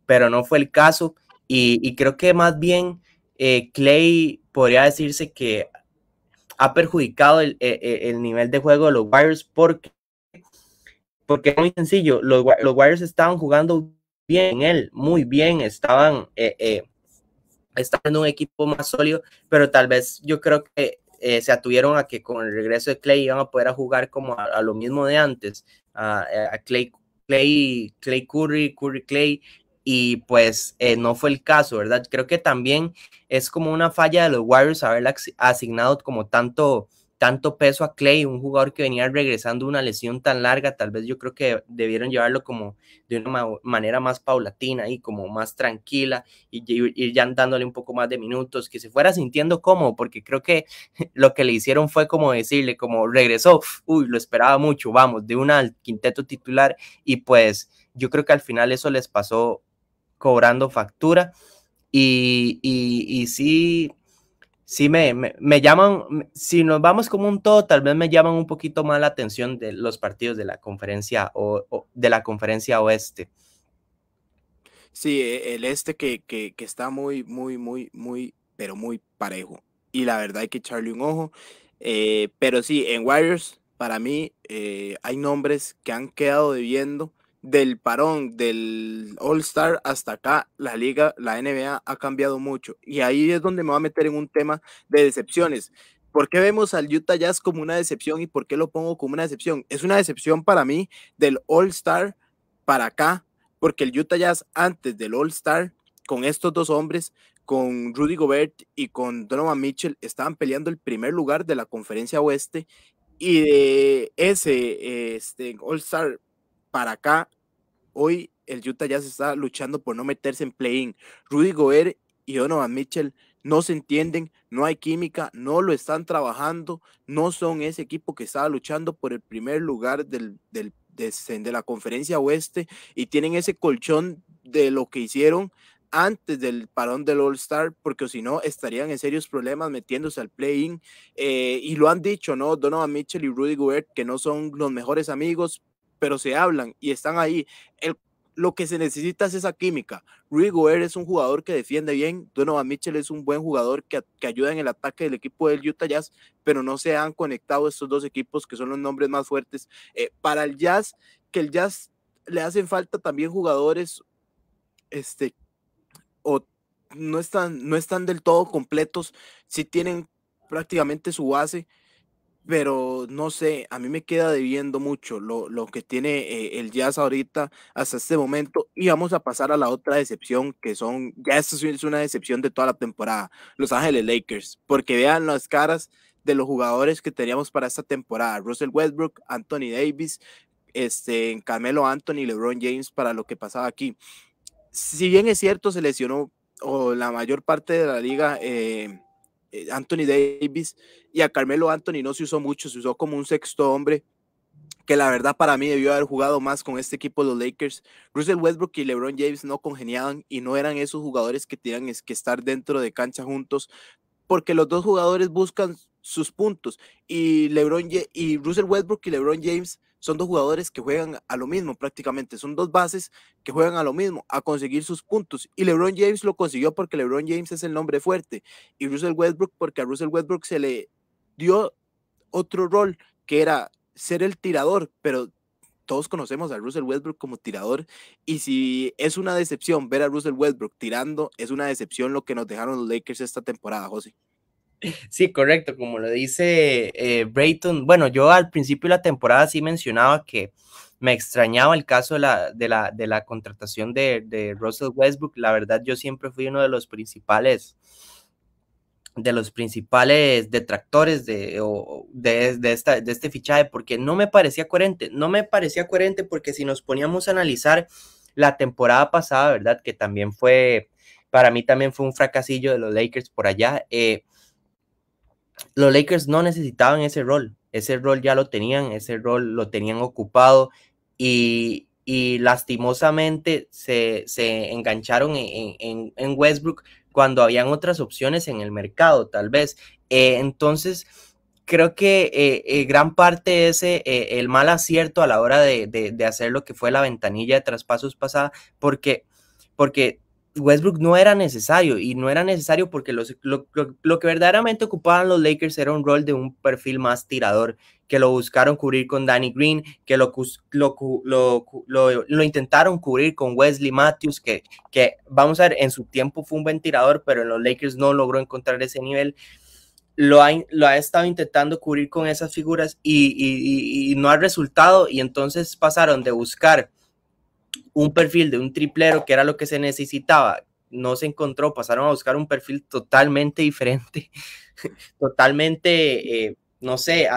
pero no fue el caso. Y, creo que más bien eh, Clay podría decirse que ha perjudicado e, e, el, nivel de juego de los Warriors porque, porque es muy sencillo, los, los Warriors estaban jugando bien él, muy bien, estaban... Eh, eh, estando en un equipo más sólido, pero tal vez yo creo que eh, se atuvieron a que con el regreso de Clay iban a poder jugar como a, lo mismo de antes, a, Clay, Clay, Clay Curry, Curry Clay, y pues eh, no fue el caso, ¿verdad? Creo que también es como una falla de los Warriors haberla asignado como tanto tanto peso a Clay, un jugador que venía regresando una lesión tan larga, tal vez yo creo que debieron llevarlo como de una manera más paulatina y como más tranquila y ir ya dándole un poco más de minutos, que se fuera sintiendo cómodo, porque creo que lo que le hicieron fue como decirle, como regresó, uy, lo esperaba mucho, vamos, de una al quinteto titular y pues yo creo que al final eso les pasó cobrando factura y, y, y sí sí me, me, llaman, si nos vamos como un todo, tal vez me llaman un poquito más la atención de los partidos de la conferencia o, de la conferencia oeste. Sí, e, el este que, está muy, muy, muy, muy, pero muy parejo. Y la verdad hay que echarle un ojo. Eh, pero sí, en Warriors, para mí, eh, hay nombres que han quedado debiendo del parón del All Star hasta acá, la liga, la NBA ha cambiado mucho. Y ahí es donde me va a meter en un tema de decepciones. ¿Por qué vemos al Utah Jazz como una decepción y por qué lo pongo como una decepción? Es una decepción para mí del All Star para acá, porque el Utah Jazz antes del All Star, con estos dos hombres, con Rudy Gobert y con Donovan Mitchell, estaban peleando el primer lugar de la conferencia oeste y de ese este, All Star para acá, hoy el Utah ya se está luchando por no meterse en play-in. Rudy Gobert y Donovan Mitchell no se entienden, no hay química, no lo están trabajando, no son ese equipo que estaba luchando por el primer lugar del, de, la conferencia oeste y tienen ese colchón de lo que hicieron antes del parón del All Star, porque si no estarían en serios problemas metiéndose al play-in. Eh, y lo han dicho, ¿no? Donovan Mitchell y Rudy Gobert, que no son los mejores amigos, pero se hablan y están ahí. El, lo que se necesita es esa química. Rui es un jugador que defiende bien, Donovan Mitchell es un buen jugador que, ayuda en el ataque del equipo del Utah Jazz, pero no se han conectado estos dos equipos que son los nombres más fuertes. Eh, para el Jazz, que el Jazz le hacen falta también jugadores este, o no están, no están del todo completos, si tienen prácticamente su base, pero no sé, a mí me queda debiendo mucho lo, lo que tiene eh, el jazz ahorita hasta este momento y vamos a pasar a la otra decepción que son, ya es una decepción de toda la temporada, Los Ángeles Lakers, porque vean las caras de los jugadores que teníamos para esta temporada, Russell Westbrook, Anthony Davis, este, Camelo Anthony, LeBron James, para lo que pasaba aquí. Si bien es cierto, se lesionó o la mayor parte de la liga. Eh, eh, Anthony Davis y a Carmelo Anthony no se usó mucho, se usó como un sexto hombre, que la verdad para mí debió haber jugado más con este equipo de los Lakers. Russell Westbrook y LeBron James no congeniaban y no eran esos jugadores que tenían que estar dentro de cancha juntos, porque los dos jugadores buscan sus puntos y LeBron y Russell Westbrook y LeBron James son dos jugadores que juegan a lo mismo prácticamente, son dos bases que juegan a lo mismo, a conseguir sus puntos. Y LeBron James lo consiguió porque LeBron James es el nombre fuerte y Russell Westbrook porque a Russell Westbrook se le dio otro rol que era ser el tirador, pero todos conocemos a Russell Westbrook como tirador y si es una decepción ver a Russell Westbrook tirando, es una decepción lo que nos dejaron los Lakers esta temporada, José. Sí, correcto, como lo dice eh, Brayton. Bueno, yo al principio de la temporada sí mencionaba que me extrañaba el caso de la, de la, de la contratación de, Russell Westbrook. La verdad, yo siempre fui uno de los principales de los principales detractores de, de, de este fichaje, porque no me parecía coherente, no me parecía coherente porque si nos poníamos a analizar la temporada pasada, ¿verdad? Que también fue, para mí también fue un fracasillo de los Lakers por allá. Eh, los Lakers no necesitaban ese rol, ese rol ya lo tenían, ese rol lo tenían ocupado y, lastimosamente se, engancharon en, Westbrook cuando habían otras opciones en el mercado, tal vez. Eh, entonces, creo que eh, eh, gran parte es el mal acierto a la hora de, hacer lo que fue la ventanilla de traspasos pasada, porque, porque Westbrook no era necesario y no era necesario porque lo, que verdaderamente ocupaban los Lakers era un rol de un perfil más tirador, que lo buscaron cubrir con Danny Green, que lo, lo intentaron cubrir con Wesley Matthews, que, que vamos a ver, en su tiempo fue un buen tirador, pero en los Lakers no logró encontrar ese nivel. Lo ha, lo ha, estado intentando cubrir con esas figuras y, no ha resultado y entonces pasaron de buscar un perfil de un triplero, que era lo que se necesitaba, no se encontró, pasaron a buscar un perfil totalmente diferente, totalmente, eh, no sé,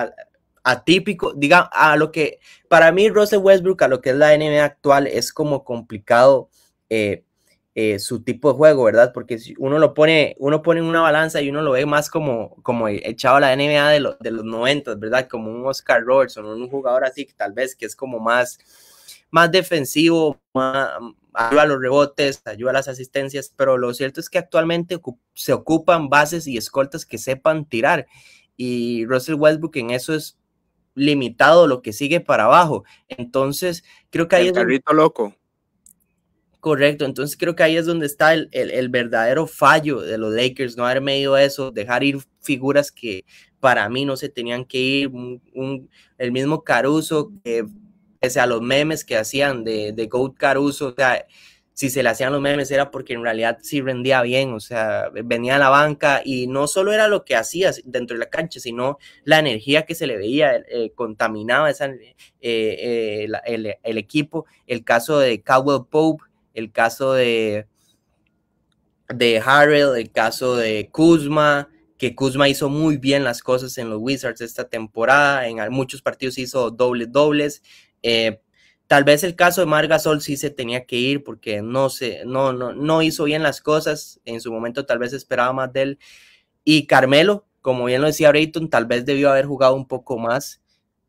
atípico, diga, a lo que para mí Rose Westbrook, a lo que es la NBA actual, es como complicado eh, eh, su tipo de juego, ¿verdad? Porque si uno lo pone, uno pone en una balanza y uno lo ve más como, como echado a la NBA de, de los 90, ¿verdad? Como un Oscar Robertson, un jugador así que tal vez que es como más más defensivo, ayuda a los rebotes, ayuda a las asistencias, pero lo cierto es que actualmente se ocupan bases y escoltas que sepan tirar. Y Russell Westbrook en eso es limitado lo que sigue para abajo. Entonces, creo que ahí es. loco. Correcto, entonces creo que ahí es donde está el, verdadero fallo de los Lakers, no haber medido eso, dejar ir figuras que para mí no se tenían que ir, el mismo Caruso que pese a los memes que hacían de, de Goat Caruso, o sea, si se le hacían los memes era porque en realidad sí rendía bien, o sea, venía a la banca y no solo era lo que hacía dentro de la cancha, sino la energía que se le veía, eh, contaminaba esa, eh, eh, el, el, equipo. El caso de Cowell Pope, el caso de, de Harrell, el caso de Kuzma, que Kuzma hizo muy bien las cosas en los Wizards esta temporada, en muchos partidos hizo dobles dobles, eh, tal vez el caso de Margasol sí se tenía que ir porque no, se, no, no, no hizo bien las cosas. En su momento tal vez esperaba más de él. Y Carmelo, como bien lo decía Brayton, tal vez debió haber jugado un poco más.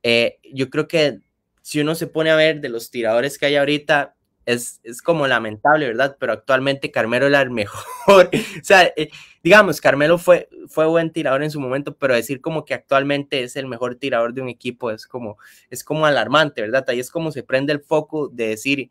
Eh, yo creo que si uno se pone a ver de los tiradores que hay ahorita, es, como lamentable, ¿verdad? Pero actualmente Carmelo era el mejor. o sea, eh, digamos, Carmelo fue, fue buen tirador en su momento, pero decir como que actualmente es el mejor tirador de un equipo es como, es como alarmante, ¿verdad? Ahí es como se prende el foco de decir,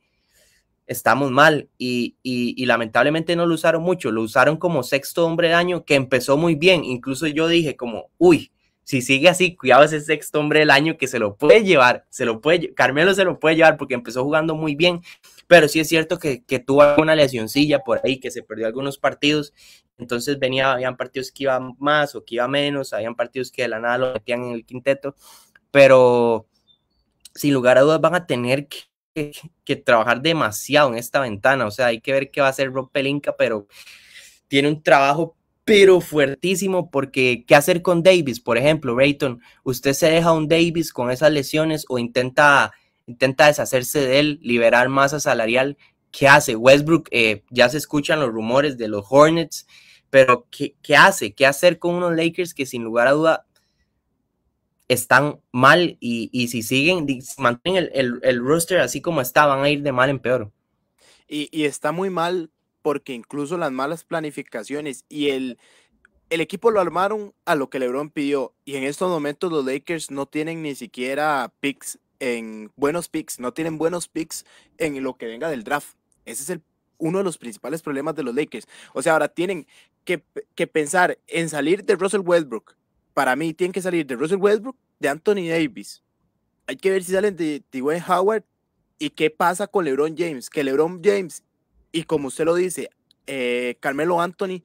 estamos mal y, y, y, lamentablemente no lo usaron mucho, lo usaron como sexto hombre de año que empezó muy bien, incluso yo dije como, uy, si sigue así, cuidado ese sexto hombre del año que se lo puede llevar, se lo puede, Carmelo se lo puede llevar porque empezó jugando muy bien, pero sí es cierto que, tuvo alguna lesioncilla por ahí, que se perdió algunos partidos, entonces venía, habían partidos que iban más o que iba menos, habían partidos que de la nada lo metían en el quinteto, pero sin lugar a dudas van a tener que, trabajar demasiado en esta ventana, o sea, hay que ver qué va a hacer Rob Pelinka, pero tiene un trabajo pero fuertísimo porque ¿qué hacer con Davis? Por ejemplo, Rayton, ¿usted se deja un Davis con esas lesiones o intenta, deshacerse de él, liberar masa salarial? ¿Qué hace? Westbrook, eh, ya se escuchan los rumores de los Hornets, pero ¿qué, ¿qué, hace? ¿Qué hacer con unos Lakers que sin lugar a duda están mal y, si siguen, si mantienen el, roster así como está, van a ir de mal en peor? Y, y, está muy mal porque incluso las malas planificaciones y el, el equipo lo armaron a lo que LeBron pidió. Y en estos momentos los Lakers no tienen ni siquiera picks en buenos picks, no tienen buenos picks en lo que venga del draft. Ese es uno de los principales problemas de los Lakers. O sea, ahora tienen que, que pensar en salir de Russell Westbrook. Para mí tienen que salir de Russell Westbrook, de Anthony Davis. Hay que ver si salen de Dwayne Howard y qué pasa con LeBron James. Que LeBron James y como usted lo dice, eh, Carmelo Anthony,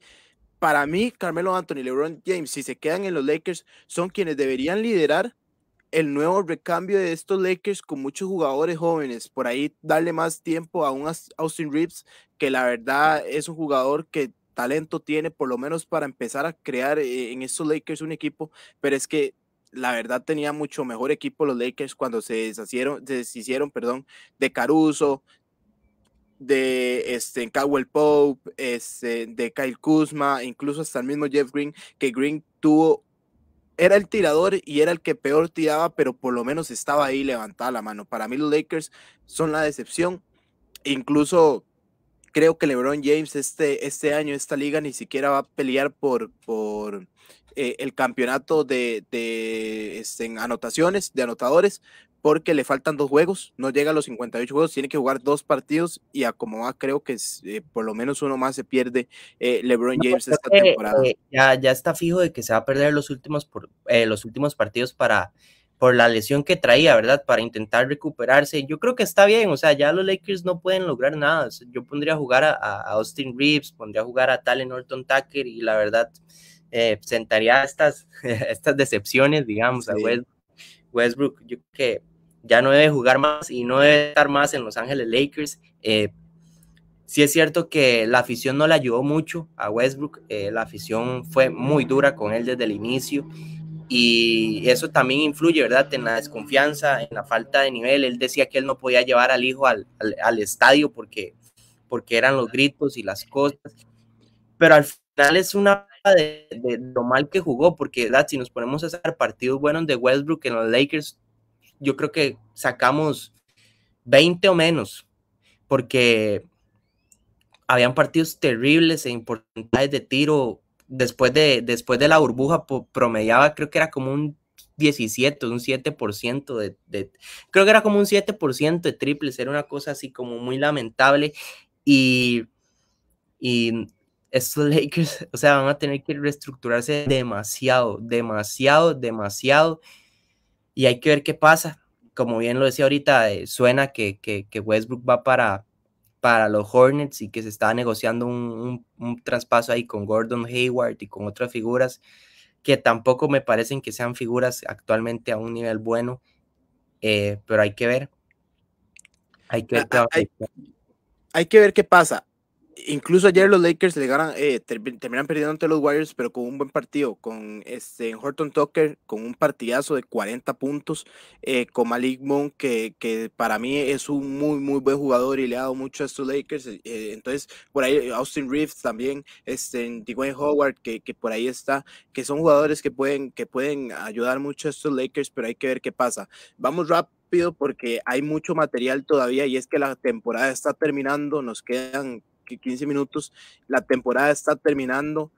para mí, Carmelo Anthony, y LeBron James, si se quedan en los Lakers, son quienes deberían liderar el nuevo recambio de estos Lakers con muchos jugadores jóvenes. Por ahí darle más tiempo a un Austin Reeves, que la verdad es un jugador que talento tiene, por lo menos para empezar a crear eh, en estos Lakers un equipo, pero es que la verdad tenía mucho mejor equipo los Lakers cuando se deshicieron, de Caruso, de este, Cowell Pope, este, de Kyle Kuzma, incluso hasta el mismo Jeff Green, que Green tuvo, era el tirador y era el que peor tiraba, pero por lo menos estaba ahí levantada la mano. Para mí los Lakers son la decepción. Incluso creo que LeBron James este, este año, esta liga, ni siquiera va a pelear por, por eh, el campeonato de, este, anotaciones, de anotadores, porque le faltan dos juegos, no llega a los 58 juegos, tiene que jugar dos partidos y a como va, creo que eh, por lo menos uno más se pierde eh, LeBron James esta temporada. Eh, ya, está fijo de que se va a perder los últimos, los últimos partidos para por la lesión que traía, ¿verdad? Para intentar recuperarse. Yo creo que está bien, o sea, ya los Lakers no pueden lograr nada. Yo pondría a jugar a, Austin Reeves, pondría a jugar a Talen Norton Tucker y la verdad sentaría estas, estas decepciones, digamos, a Westbrook. Westbrook. Yo creo que ya no debe jugar más y no debe estar más en Los Ángeles Lakers. Eh, sí es cierto que la afición no le ayudó mucho a Westbrook, eh, la afición fue muy dura con él desde el inicio y eso también influye, ¿verdad? En la desconfianza, en la falta de nivel. Él decía que él no podía llevar al hijo al, estadio porque, porque eran los gritos y las cosas, pero al final es una de, de, lo mal que jugó, porque ¿verdad? si nos ponemos a hacer partidos buenos de Westbrook en los Lakers, yo creo que sacamos 20 o menos, porque habían partidos terribles e importantes de tiro. Después de, después de la burbuja promediaba, creo que era como un 17, un 7% de, creo que era como un 7% de triples, era una cosa así como muy lamentable y, y estos Lakers, o sea, van a tener que reestructurarse demasiado, demasiado, demasiado y hay que ver qué pasa. Como bien lo decía ahorita, eh, suena que, Westbrook va para, para los Hornets y que se está negociando un, traspaso ahí con Gordon Hayward y con otras figuras que tampoco me parecen que sean figuras actualmente a un nivel bueno, eh, pero hay que ver. hay que ah, ah, ver qué pasa. Incluso ayer los Lakers le ganan, eh, terminan perdiendo ante los Warriors, pero con un buen partido, con este, Horton Tucker, con un partidazo de 40 puntos, eh, con Malik Monk, que, para mí es un muy, muy buen jugador y le ha dado mucho a estos Lakers. Eh, entonces, por ahí Austin Reeves también, este, Dwayne Howard, que, que, por ahí está, que son jugadores que pueden, que pueden ayudar mucho a estos Lakers, pero hay que ver qué pasa. Vamos rápido porque hay mucho material todavía y es que la temporada está terminando, nos quedan 15 minutos, la temporada está terminando,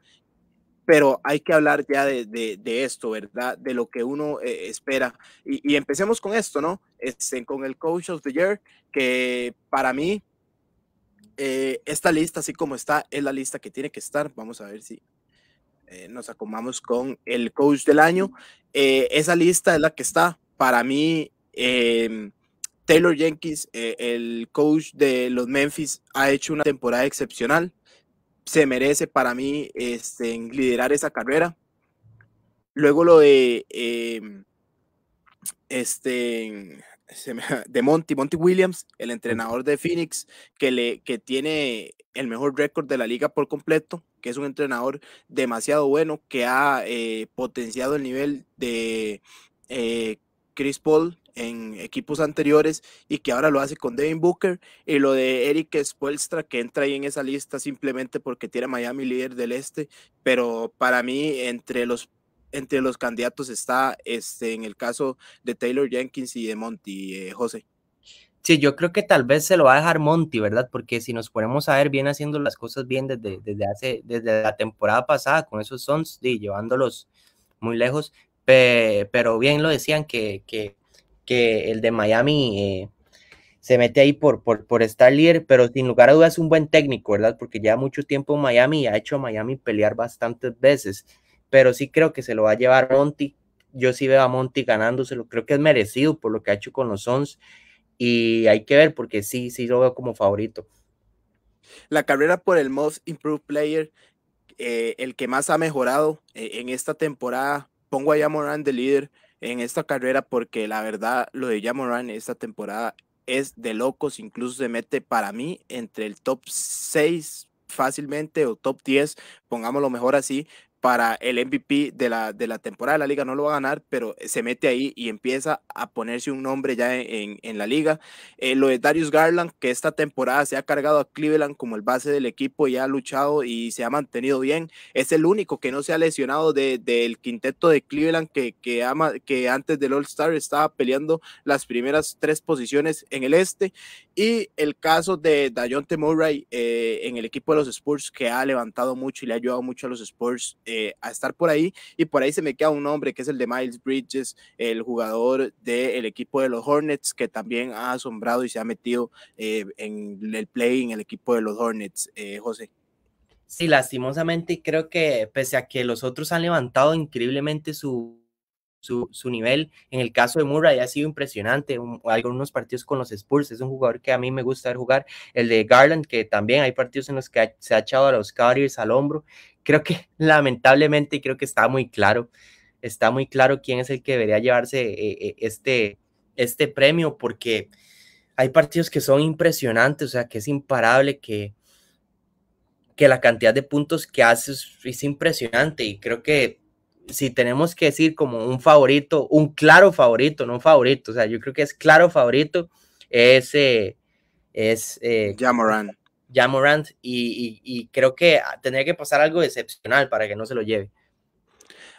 pero hay que hablar ya de, esto, ¿verdad? De lo que uno eh, espera. Y, empecemos con esto, ¿no? Este, con el Coach of the Year, que para mí, eh, esta lista, así como está, es la lista que tiene que estar. Vamos a ver si eh, nos acomamos con el Coach del Año. esa lista es la que está. Para mí, em, Taylor Jenkins, eh, el coach de los Memphis, ha hecho una temporada excepcional. Se merece para mí este, liderar esa carrera. Luego lo de em, este de Monty, Monty Williams, el entrenador de Phoenix, que, le, que tiene el mejor récord de la liga por completo, que es un entrenador demasiado bueno, que ha eh, potenciado el nivel de eh, Chris Paul en equipos anteriores y que ahora lo hace con Devin Booker y lo de Eric Spoelstra que entra ahí en esa lista simplemente porque tiene a Miami líder del este, pero para mí entre los entre los candidatos está este en el caso de Taylor Jenkins y de Monty eh, José. Sí, yo creo que tal vez se lo va a dejar Monty, ¿verdad? Porque si nos ponemos a ver, bien haciendo las cosas bien desde, desde hace, desde la temporada pasada con esos Sons, y llevándolos muy lejos, pero bien lo decían que, que, el de Miami eh, se mete ahí por, por, estar líder, pero sin lugar a dudas es un buen técnico, ¿verdad? Porque lleva mucho tiempo en Miami y ha hecho a Miami pelear bastantes veces, pero sí creo que se lo va a llevar Monty. Yo sí veo a Monty ganándoselo, creo que es merecido por lo que ha hecho con los Sons y hay que ver porque sí, sí lo veo como favorito. La carrera por el Most Improved Player, eh, el que más ha mejorado eh, en esta temporada, pongo a Yamoran de líder en esta carrera porque la verdad lo de Yamoran esta temporada es de locos, incluso se mete para mí entre el top 6 fácilmente o top 10, pongámoslo mejor así, para el MVP de la, de la temporada de la liga. No lo va a ganar, pero eh, se mete ahí y empieza a ponerse un nombre ya e-, en, la liga. Eh, lo de Darius Garland, que esta temporada se ha cargado a Cleveland como el base del equipo y ha luchado y se ha mantenido bien. Es el único que no se ha lesionado del de, quinteto de Cleveland que, ama, que antes del All-Star estaba peleando las primeras tres posiciones en el este. Y el caso de Dayonte Murray eh, en el equipo de los Spurs, que ha levantado mucho y le ha ayudado mucho a los Spurs eh, a estar por ahí. Y por ahí se me queda un nombre que es el de Miles Bridges, el jugador del equipo de los Hornets, que también ha asombrado y se ha metido eh, en el play en el equipo de los Hornets, José. Sí, lastimosamente creo que pese a que los otros han levantado increíblemente su su, nivel. En el caso de Murray ha sido impresionante. hay algunos partidos con los Spurs es un jugador que a mí me gusta ver jugar. El de Garland, que también hay partidos en los que se ha echado a los Cavaliers al hombro. Creo que lamentablemente, creo que está muy claro. Está muy claro quién es el que debería llevarse eh, eh, este, este premio, porque hay partidos que son impresionantes, o sea, que es imparable que, que la cantidad de puntos que hace es impresionante y creo que si tenemos que decir como un favorito, un claro favorito, no un favorito, o sea, yo creo que es claro favorito, es, eh, es eh, Jamorant. Jamorant y, y, creo que tendría que pasar algo excepcional para que no se lo lleve.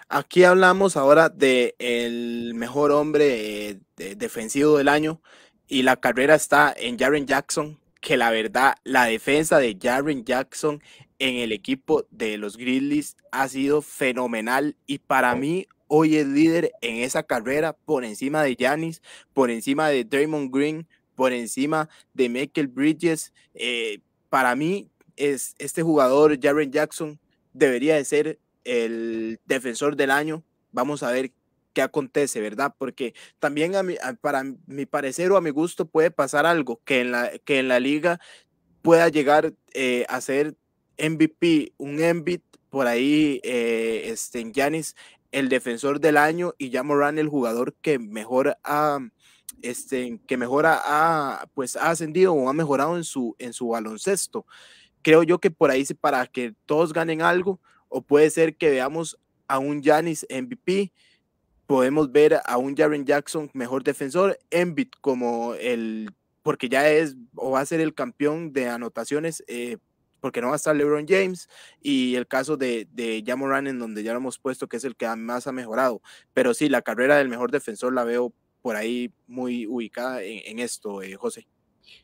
Aquí hablamos ahora de el mejor hombre eh, defensivo del año y la carrera está en Jaren Jackson, que la verdad, la defensa de Jaren Jackson en el equipo de los Grizzlies ha sido fenomenal y para oh. mí hoy es líder en esa carrera por encima de Giannis, por encima de Draymond Green, por encima de Michael Bridges. Eh, para mí es este jugador, Jaren Jackson, debería de ser el defensor del año. Vamos a ver qué acontece, ¿verdad? Porque también para mi parecer o a mi gusto puede pasar algo que en la, que en la liga pueda llegar eh, a ser MVP, un Embiid, por ahí eh, este, en Giannis, el defensor del año y ya Moran el jugador que mejor ha, este, que mejor pues, ha ascendido o ha mejorado en su, en su baloncesto. Creo yo que por ahí para que todos ganen algo o puede ser que veamos a un Giannis MVP, podemos ver a un Jaren Jackson mejor defensor, Embiid como el porque ya es o va a ser el campeón de anotaciones eh, porque no va a estar LeBron James y el caso de, de Jamoran en donde ya lo hemos puesto que es el que más ha mejorado. Pero sí, la carrera del mejor defensor la veo por ahí muy ubicada en, esto, eh, José.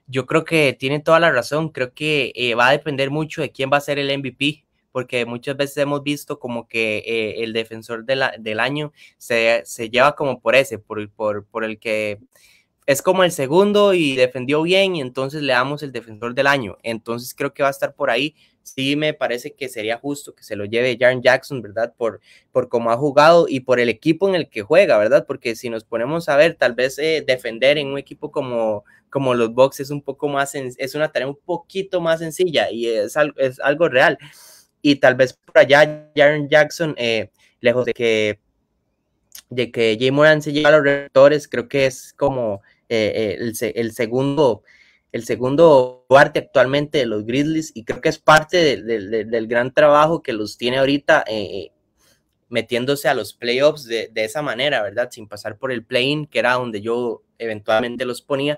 Yo creo que tiene toda la razón. Creo que eh, va a depender mucho de quién va a ser el MVP, porque muchas veces hemos visto como que eh, el defensor del año se, lleva como por ese, por, por el que es como el segundo y defendió bien y entonces le damos el defensor del año. Entonces creo que va a estar por ahí. Sí, me parece que sería justo que se lo lleve Jaren Jackson, ¿verdad? Por, por cómo ha jugado y por el equipo en el que juega, ¿verdad? Porque si nos ponemos a ver, tal vez eh, defender en un equipo como, como los Bucks es un poco más, es una tarea un poquito más sencilla y es algo, es algo real. Y tal vez por allá Jaren Jackson, eh, lejos de que de que Jay Moran se lleva a los receptores, creo que es como eh, eh, el, segundo el segundo parte actualmente de los Grizzlies y creo que es parte del gran trabajo que los tiene ahorita eh, metiéndose a los playoffs de, esa manera, ¿verdad? Sin pasar por el plane que era donde yo eventualmente los ponía.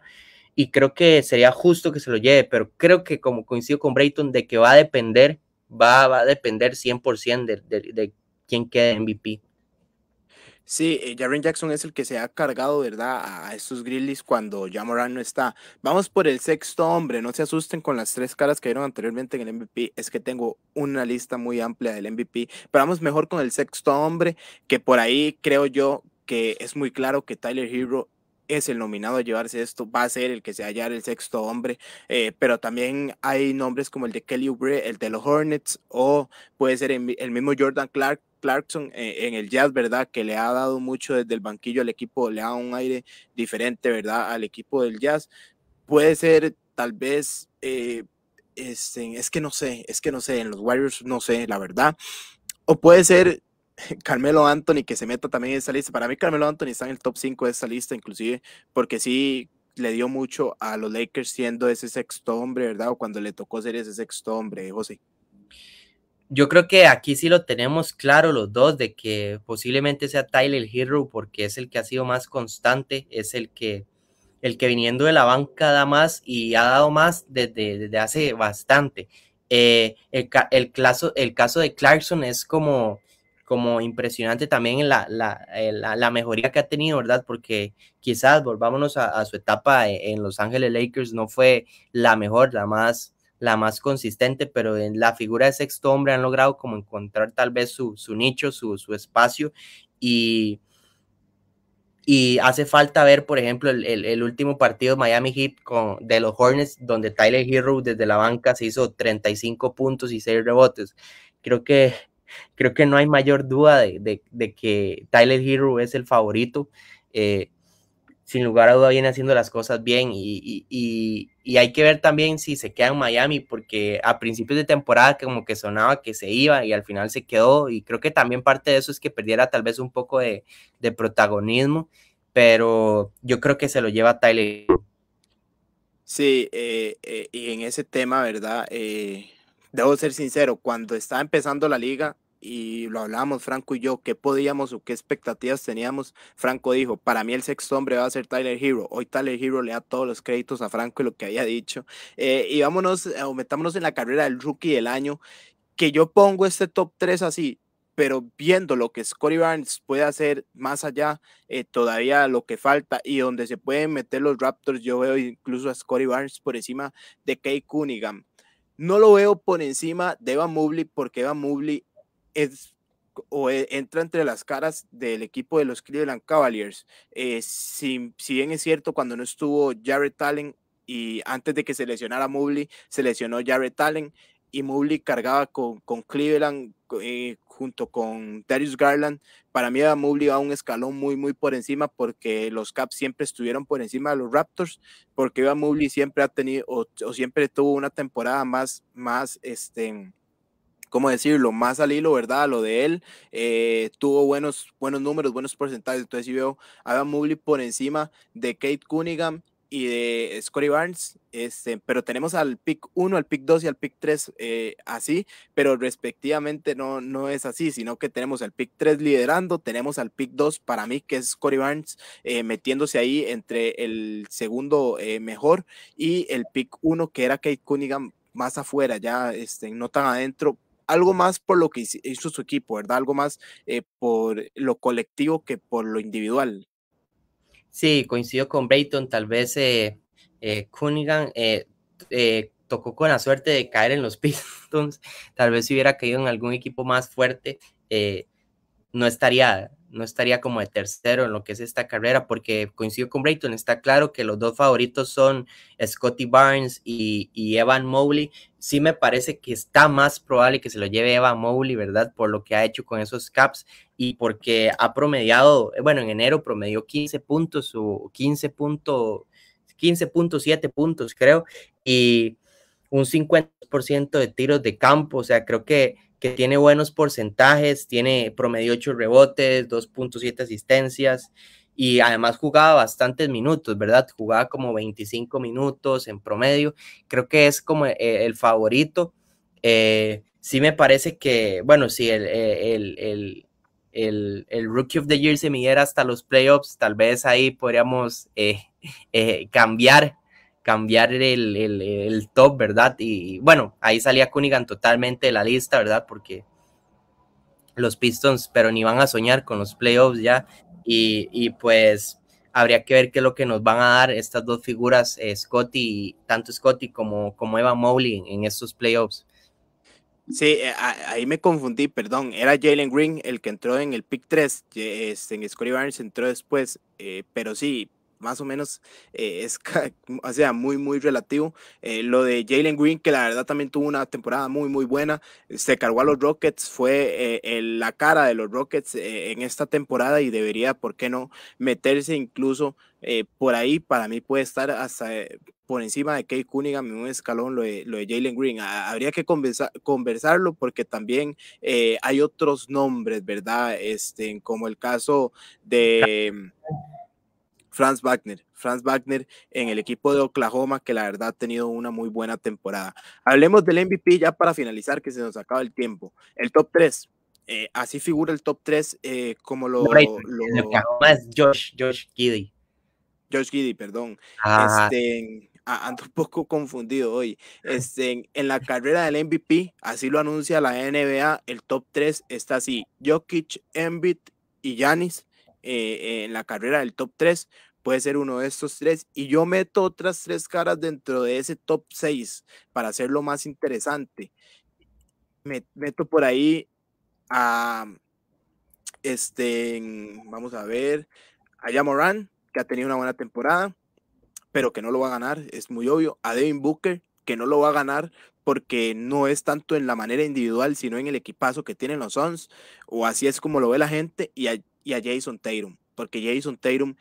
Y creo que sería justo que se lo lleve, pero creo que como coincido con Brayton, de que va a depender, va, a depender 100% de, de quién quede MVP. Sí, eh, Jaren Jackson es el que se ha cargado, ¿verdad? A estos Grizzlies cuando ya Moran no está. Vamos por el sexto hombre, no se asusten con las tres caras que vieron anteriormente en el MVP. Es que tengo una lista muy amplia del MVP, pero vamos mejor con el sexto hombre, que por ahí creo yo que es muy claro que Tyler Hero es el nominado a llevarse esto, va a ser el que se hallar el sexto hombre, eh, pero también hay nombres como el de Kelly Oubre, el de los Hornets, o puede ser el mismo Jordan Clark, Clarkson eh, en, el Jazz, ¿verdad? Que le ha dado mucho desde el banquillo al equipo, le da un aire diferente, ¿verdad? Al equipo del Jazz. Puede ser tal vez, este, es que no sé, es que no sé, en los Warriors no sé, la verdad. O puede ser Carmelo Anthony que se meta también en esa lista. Para mí Carmelo Anthony está en el top 5 de esa lista, inclusive, porque sí le dio mucho a los Lakers siendo ese sexto hombre, ¿verdad? O cuando le tocó ser ese sexto hombre, José yo creo que aquí sí lo tenemos claro los dos de que posiblemente sea Tyler Hero porque es el que ha sido más constante, es el que el que viniendo de la banca da más y ha dado más desde, hace bastante. Eh, el, el, caso, el caso de Clarkson es como, como impresionante también eh, la, la, mejoría que ha tenido, ¿verdad? Porque quizás volvámonos a, a su etapa en Los Ángeles Lakers, no fue la mejor, la más la más consistente, pero en la figura de sexto hombre han logrado como encontrar tal vez su, nicho, su, espacio y, y hace falta ver, por ejemplo, el, último partido Miami Heat con, de los Hornets, donde Tyler Hero desde la banca se hizo 35 puntos y 6 rebotes. Creo que, creo que no hay mayor duda de, que Tyler Hero es el favorito. Eh, sin lugar a duda viene haciendo las cosas bien y, hay que ver también si se queda en Miami, porque a principios de temporada como que sonaba que se iba y al final se quedó y creo que también parte de eso es que perdiera tal vez un poco de, protagonismo, pero yo creo que se lo lleva Tyler. Sí, eh, eh, y en ese tema, ¿verdad? Eh, debo ser sincero, cuando estaba empezando la liga, y lo hablábamos Franco y yo, qué podíamos o qué expectativas teníamos, Franco dijo, para mí el sexto hombre va a ser Tyler Hero. Hoy Tyler Hero le da todos los créditos a Franco y lo que había dicho. Eh, y vámonos, eh, metámonos en la carrera del rookie del año, que yo pongo este top 3 así, pero viendo lo que Scotty Barnes puede hacer más allá, eh, todavía lo que falta y donde se pueden meter los Raptors, yo veo incluso a Scotty Barnes por encima de Kay Cunningham. No lo veo por encima de Evan Mobley porque Evan Mobley es o e, entra entre las caras del equipo de los Cleveland Cavaliers. Eh, si, bien es cierto, cuando no estuvo Jared Allen y antes de que se lesionara Mobley, se lesionó Jared Allen y Mobley cargaba con, con Cleveland eh, junto con Darius Garland. Para mí, Mobley va un escalón muy, muy por encima porque los Caps siempre estuvieron por encima de los Raptors, porque Eva Mobley siempre ha tenido o siempre tuvo una temporada más, más, este, ¿cómo decirlo? Más al hilo, ¿verdad? Lo de él, eh, tuvo buenos, buenos números, buenos porcentajes. Entonces, si veo a Adam por encima de Kate Cunningham y de Scotty Barnes, este, pero tenemos al pick 1, al pick 2 y al pick 3 eh, así, pero respectivamente no, no es así, sino que tenemos al pick 3 liderando, tenemos al pick 2 para mí, que es Scotty Barnes, eh, metiéndose ahí entre el segundo mejor y el pick 1, que era Kate Cunningham más afuera, ya este, no tan adentro, algo más por lo que hizo su equipo, ¿verdad? Algo más eh, por lo colectivo que por lo individual. Sí, coincido con Brayton, tal vez eh, eh, Cunningham tocó con la suerte de caer en los Pistons, tal vez si hubiera caído en algún equipo más fuerte, no estaría no estaría como de tercero en lo que es esta carrera, porque coincido con Brayton, está claro que los dos favoritos son Scotty Barnes y, Evan Mowley. Sí me parece que está más probable que se lo lleve Evan Mowley, ¿verdad? Por lo que ha hecho con esos caps y porque ha promediado, eh, bueno, en enero promedió 15 puntos o 15 15.7 puntos, creo, y un 50% de tiros de campo, o sea, creo que que tiene buenos porcentajes, tiene promedio 8 rebotes, 2.7 asistencias y además jugaba bastantes minutos, ¿verdad? Jugaba como 25 minutos en promedio. Creo que es como eh, el favorito. Eh, sí me parece que, bueno, si eh, el, el, Rookie of the Year se midiera hasta los playoffs, tal vez ahí podríamos cambiar cambiar el, top, ¿verdad? Y bueno, ahí salía Cunningham totalmente de la lista, ¿verdad? Porque los Pistons, pero ni van a soñar con los playoffs ya. Y, pues habría que ver qué es lo que nos van a dar estas dos figuras, eh, Scotty, tanto Scotty como, como Evan Mowley en estos playoffs. Sí, eh, ahí me confundí, perdón. Era Jalen Green el que entró en el pick 3. Este, en Scotty Barnes entró después. Eh, pero sí, más o menos eh, es, sea, muy, muy relativo. Eh, lo de Jalen Green, que la verdad también tuvo una temporada muy, muy buena, se cargó a los Rockets, fue eh, la cara de los Rockets en esta temporada y debería, ¿por qué no?, meterse incluso por ahí. Para mí puede estar hasta por encima de Kate Cunningham en un escalón lo de, Jalen Green. Habría que conversarlo porque también hay otros nombres, ¿verdad? Este, como el caso de... Franz Wagner. Franz Wagner en el equipo de Oklahoma, que la verdad ha tenido una muy buena temporada. Hablemos del MVP ya para finalizar, que se nos acaba el tiempo. El top 3. Eh, así figura el top 3 eh, como lo, Oklahoma es Josh, Josh Giddy. Josh Giddy, perdón. Este, ando un poco confundido hoy. Este, en, la carrera del MVP, así lo anuncia la NBA, el top 3 está así: Jokic, Embiid y Yanis. Eh, eh, en la carrera del top 3, puede ser uno de estos tres. Y yo meto otras tres caras dentro de ese top 6 para hacerlo más interesante. Me, meto por ahí a, ah, este, vamos a ver, a Yamoran, que ha tenido una buena temporada, pero que no lo va a ganar, es muy obvio. A Devin Booker, que no lo va a ganar porque no es tanto en la manera individual, sino en el equipazo que tienen los Suns, o así es como lo ve la gente, y a y a Jason Tatum, porque Jason Tatum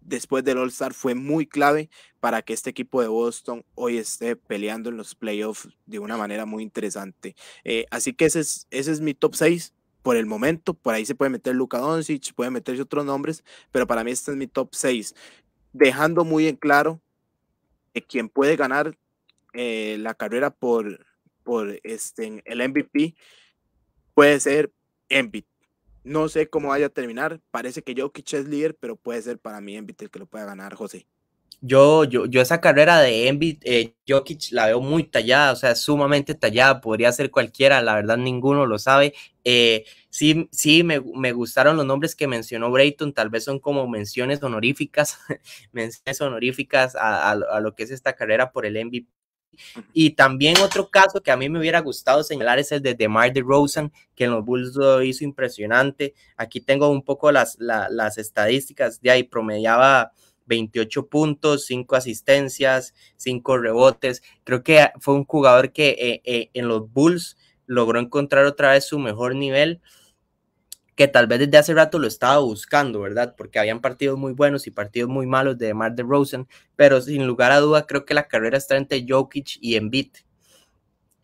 después del All-Star fue muy clave para que este equipo de Boston hoy esté peleando en los playoffs de una manera muy interesante. Eh, así que ese es, ese es mi top 6 por el momento. Por ahí se puede meter Luka Doncic, puede meterse otros nombres, pero para mí este es mi top 6, dejando muy en claro que quien puede ganar eh, la carrera por, por este, el MVP puede ser Embiid no sé cómo vaya a terminar. Parece que Jokic es líder, pero puede ser para mí Embiid el que lo pueda ganar, José. Yo, yo, yo esa carrera de Embiid, eh, Jokic la veo muy tallada, o sea, sumamente tallada. Podría ser cualquiera, la verdad ninguno lo sabe. Eh, sí, sí me, gustaron los nombres que mencionó Brayton, tal vez son como menciones honoríficas, menciones honoríficas a, lo que es esta carrera por el MVP. Y también otro caso que a mí me hubiera gustado señalar es el de DeMar DeRozan, que en los Bulls lo hizo impresionante. Aquí tengo un poco las, estadísticas de ahí, promediaba 28 puntos, 5 asistencias, 5 rebotes. Creo que fue un jugador que eh, eh, en los Bulls logró encontrar otra vez su mejor nivel que tal vez desde hace rato lo estaba buscando, ¿verdad? Porque habían partidos muy buenos y partidos muy malos de Mar de Rosen, pero sin lugar a duda creo que la carrera está entre Jokic y Embiid.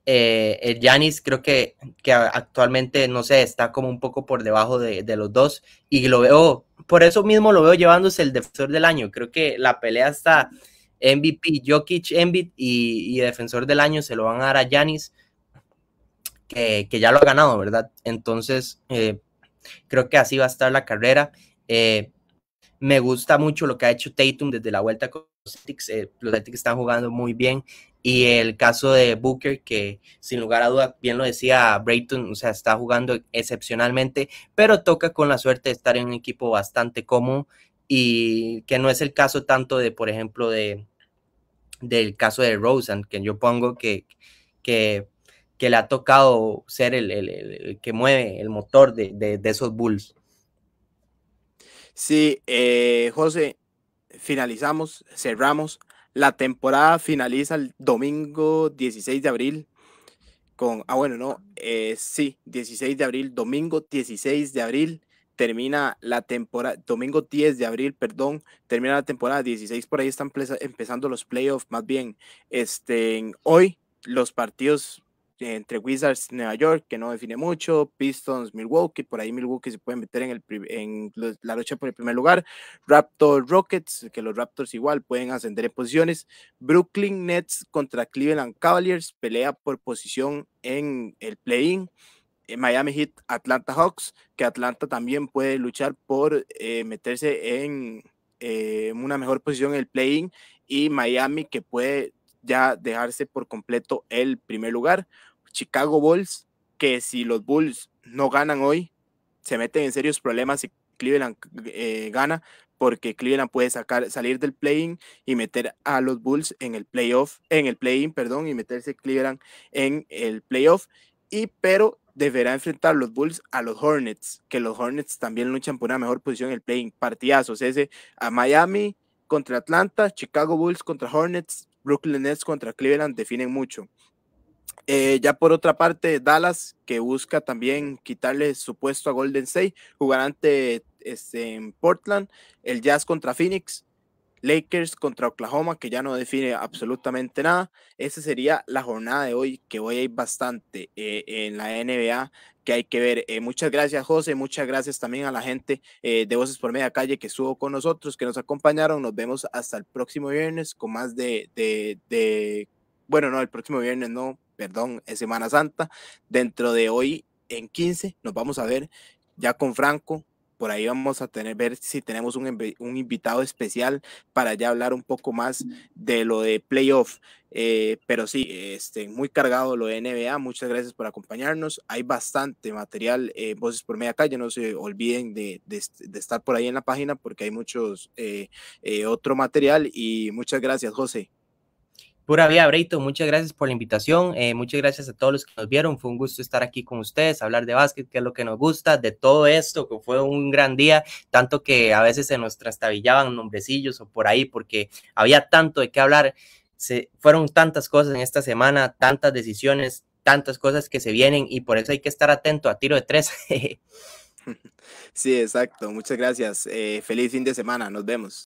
el eh, Yanis eh, creo que, que, actualmente, no sé, está como un poco por debajo de, los dos y lo veo, por eso mismo lo veo llevándose el defensor del año. Creo que la pelea está MVP, Jokic, Embiid y, y defensor del año se lo van a dar a Yanis, que, que, ya lo ha ganado, ¿verdad? Entonces, eh, Creo que así va a estar la carrera. Eh, me gusta mucho lo que ha hecho Tatum desde la vuelta con los Celtics. Eh, los Celtics están jugando muy bien. Y el caso de Booker, que sin lugar a dudas, bien lo decía Brayton, o sea, está jugando excepcionalmente, pero toca con la suerte de estar en un equipo bastante común, y que no es el caso tanto de, por ejemplo, de del caso de Rosen, que yo pongo que, que le ha tocado ser el, que mueve el motor de, esos Bulls. Sí, eh, José, finalizamos, cerramos. La temporada finaliza el domingo 16 de abril con, ah bueno, no, eh, sí, 16 de abril, domingo 16 de abril termina la temporada, domingo 10 de abril, perdón, termina la temporada 16, por ahí están empezando los playoffs, más bien, este, hoy los partidos entre Wizards Nueva York, que no define mucho, Pistons Milwaukee, por ahí Milwaukee se puede meter en, el, en la lucha por el primer lugar, Raptors Rockets, que los Raptors igual pueden ascender en posiciones, Brooklyn Nets contra Cleveland Cavaliers, pelea por posición en el play-in, eh, Miami Heat, Atlanta Hawks, que Atlanta también puede luchar por eh, meterse en eh, una mejor posición en el play-in, y Miami que puede ya dejarse por completo el primer lugar. Chicago Bulls, que si los Bulls no ganan hoy, se meten en serios problemas si Cleveland eh, gana, porque Cleveland puede sacar, salir del play-in y meter a los Bulls en el playoff, en el play-in, perdón, y meterse Cleveland en el playoff. Y pero deberá enfrentar los Bulls a los Hornets, que los Hornets también luchan por una mejor posición en el play-in. Partidazos ese a Miami contra Atlanta, Chicago Bulls contra Hornets, Brooklyn Nets contra Cleveland definen mucho. Eh, ya por otra parte, Dallas, que busca también quitarle su puesto a Golden State, jugará ante este, en Portland, el Jazz contra Phoenix, Lakers contra Oklahoma, que ya no define absolutamente nada. Esa sería la jornada de hoy, que hoy hay bastante eh, en la NBA que hay que ver. Eh, muchas gracias, José. Muchas gracias también a la gente eh, de Voces por Media Calle que estuvo con nosotros, que nos acompañaron. Nos vemos hasta el próximo viernes con más de, de bueno, no, el próximo viernes no, perdón, es Semana Santa. Dentro de hoy en 15 nos vamos a ver ya con Franco por ahí vamos a tener, ver si tenemos un, un, invitado especial para ya hablar un poco más de lo de playoff. Eh, pero sí, este, muy cargado lo de NBA. Muchas gracias por acompañarnos. Hay bastante material, Voces por Media Calle. No se olviden de, estar por ahí en la página porque hay muchos eh, eh, otro material. Y muchas gracias, José. Pura Vida, Breito, muchas gracias por la invitación, eh, muchas gracias a todos los que nos vieron, fue un gusto estar aquí con ustedes, hablar de básquet, que es lo que nos gusta, de todo esto, que fue un gran día, tanto que a veces se nos trastabillaban nombrecillos o por ahí, porque había tanto de qué hablar, se, fueron tantas cosas en esta semana, tantas decisiones, tantas cosas que se vienen y por eso hay que estar atento a tiro de tres. sí, exacto, muchas gracias, eh, feliz fin de semana, nos vemos.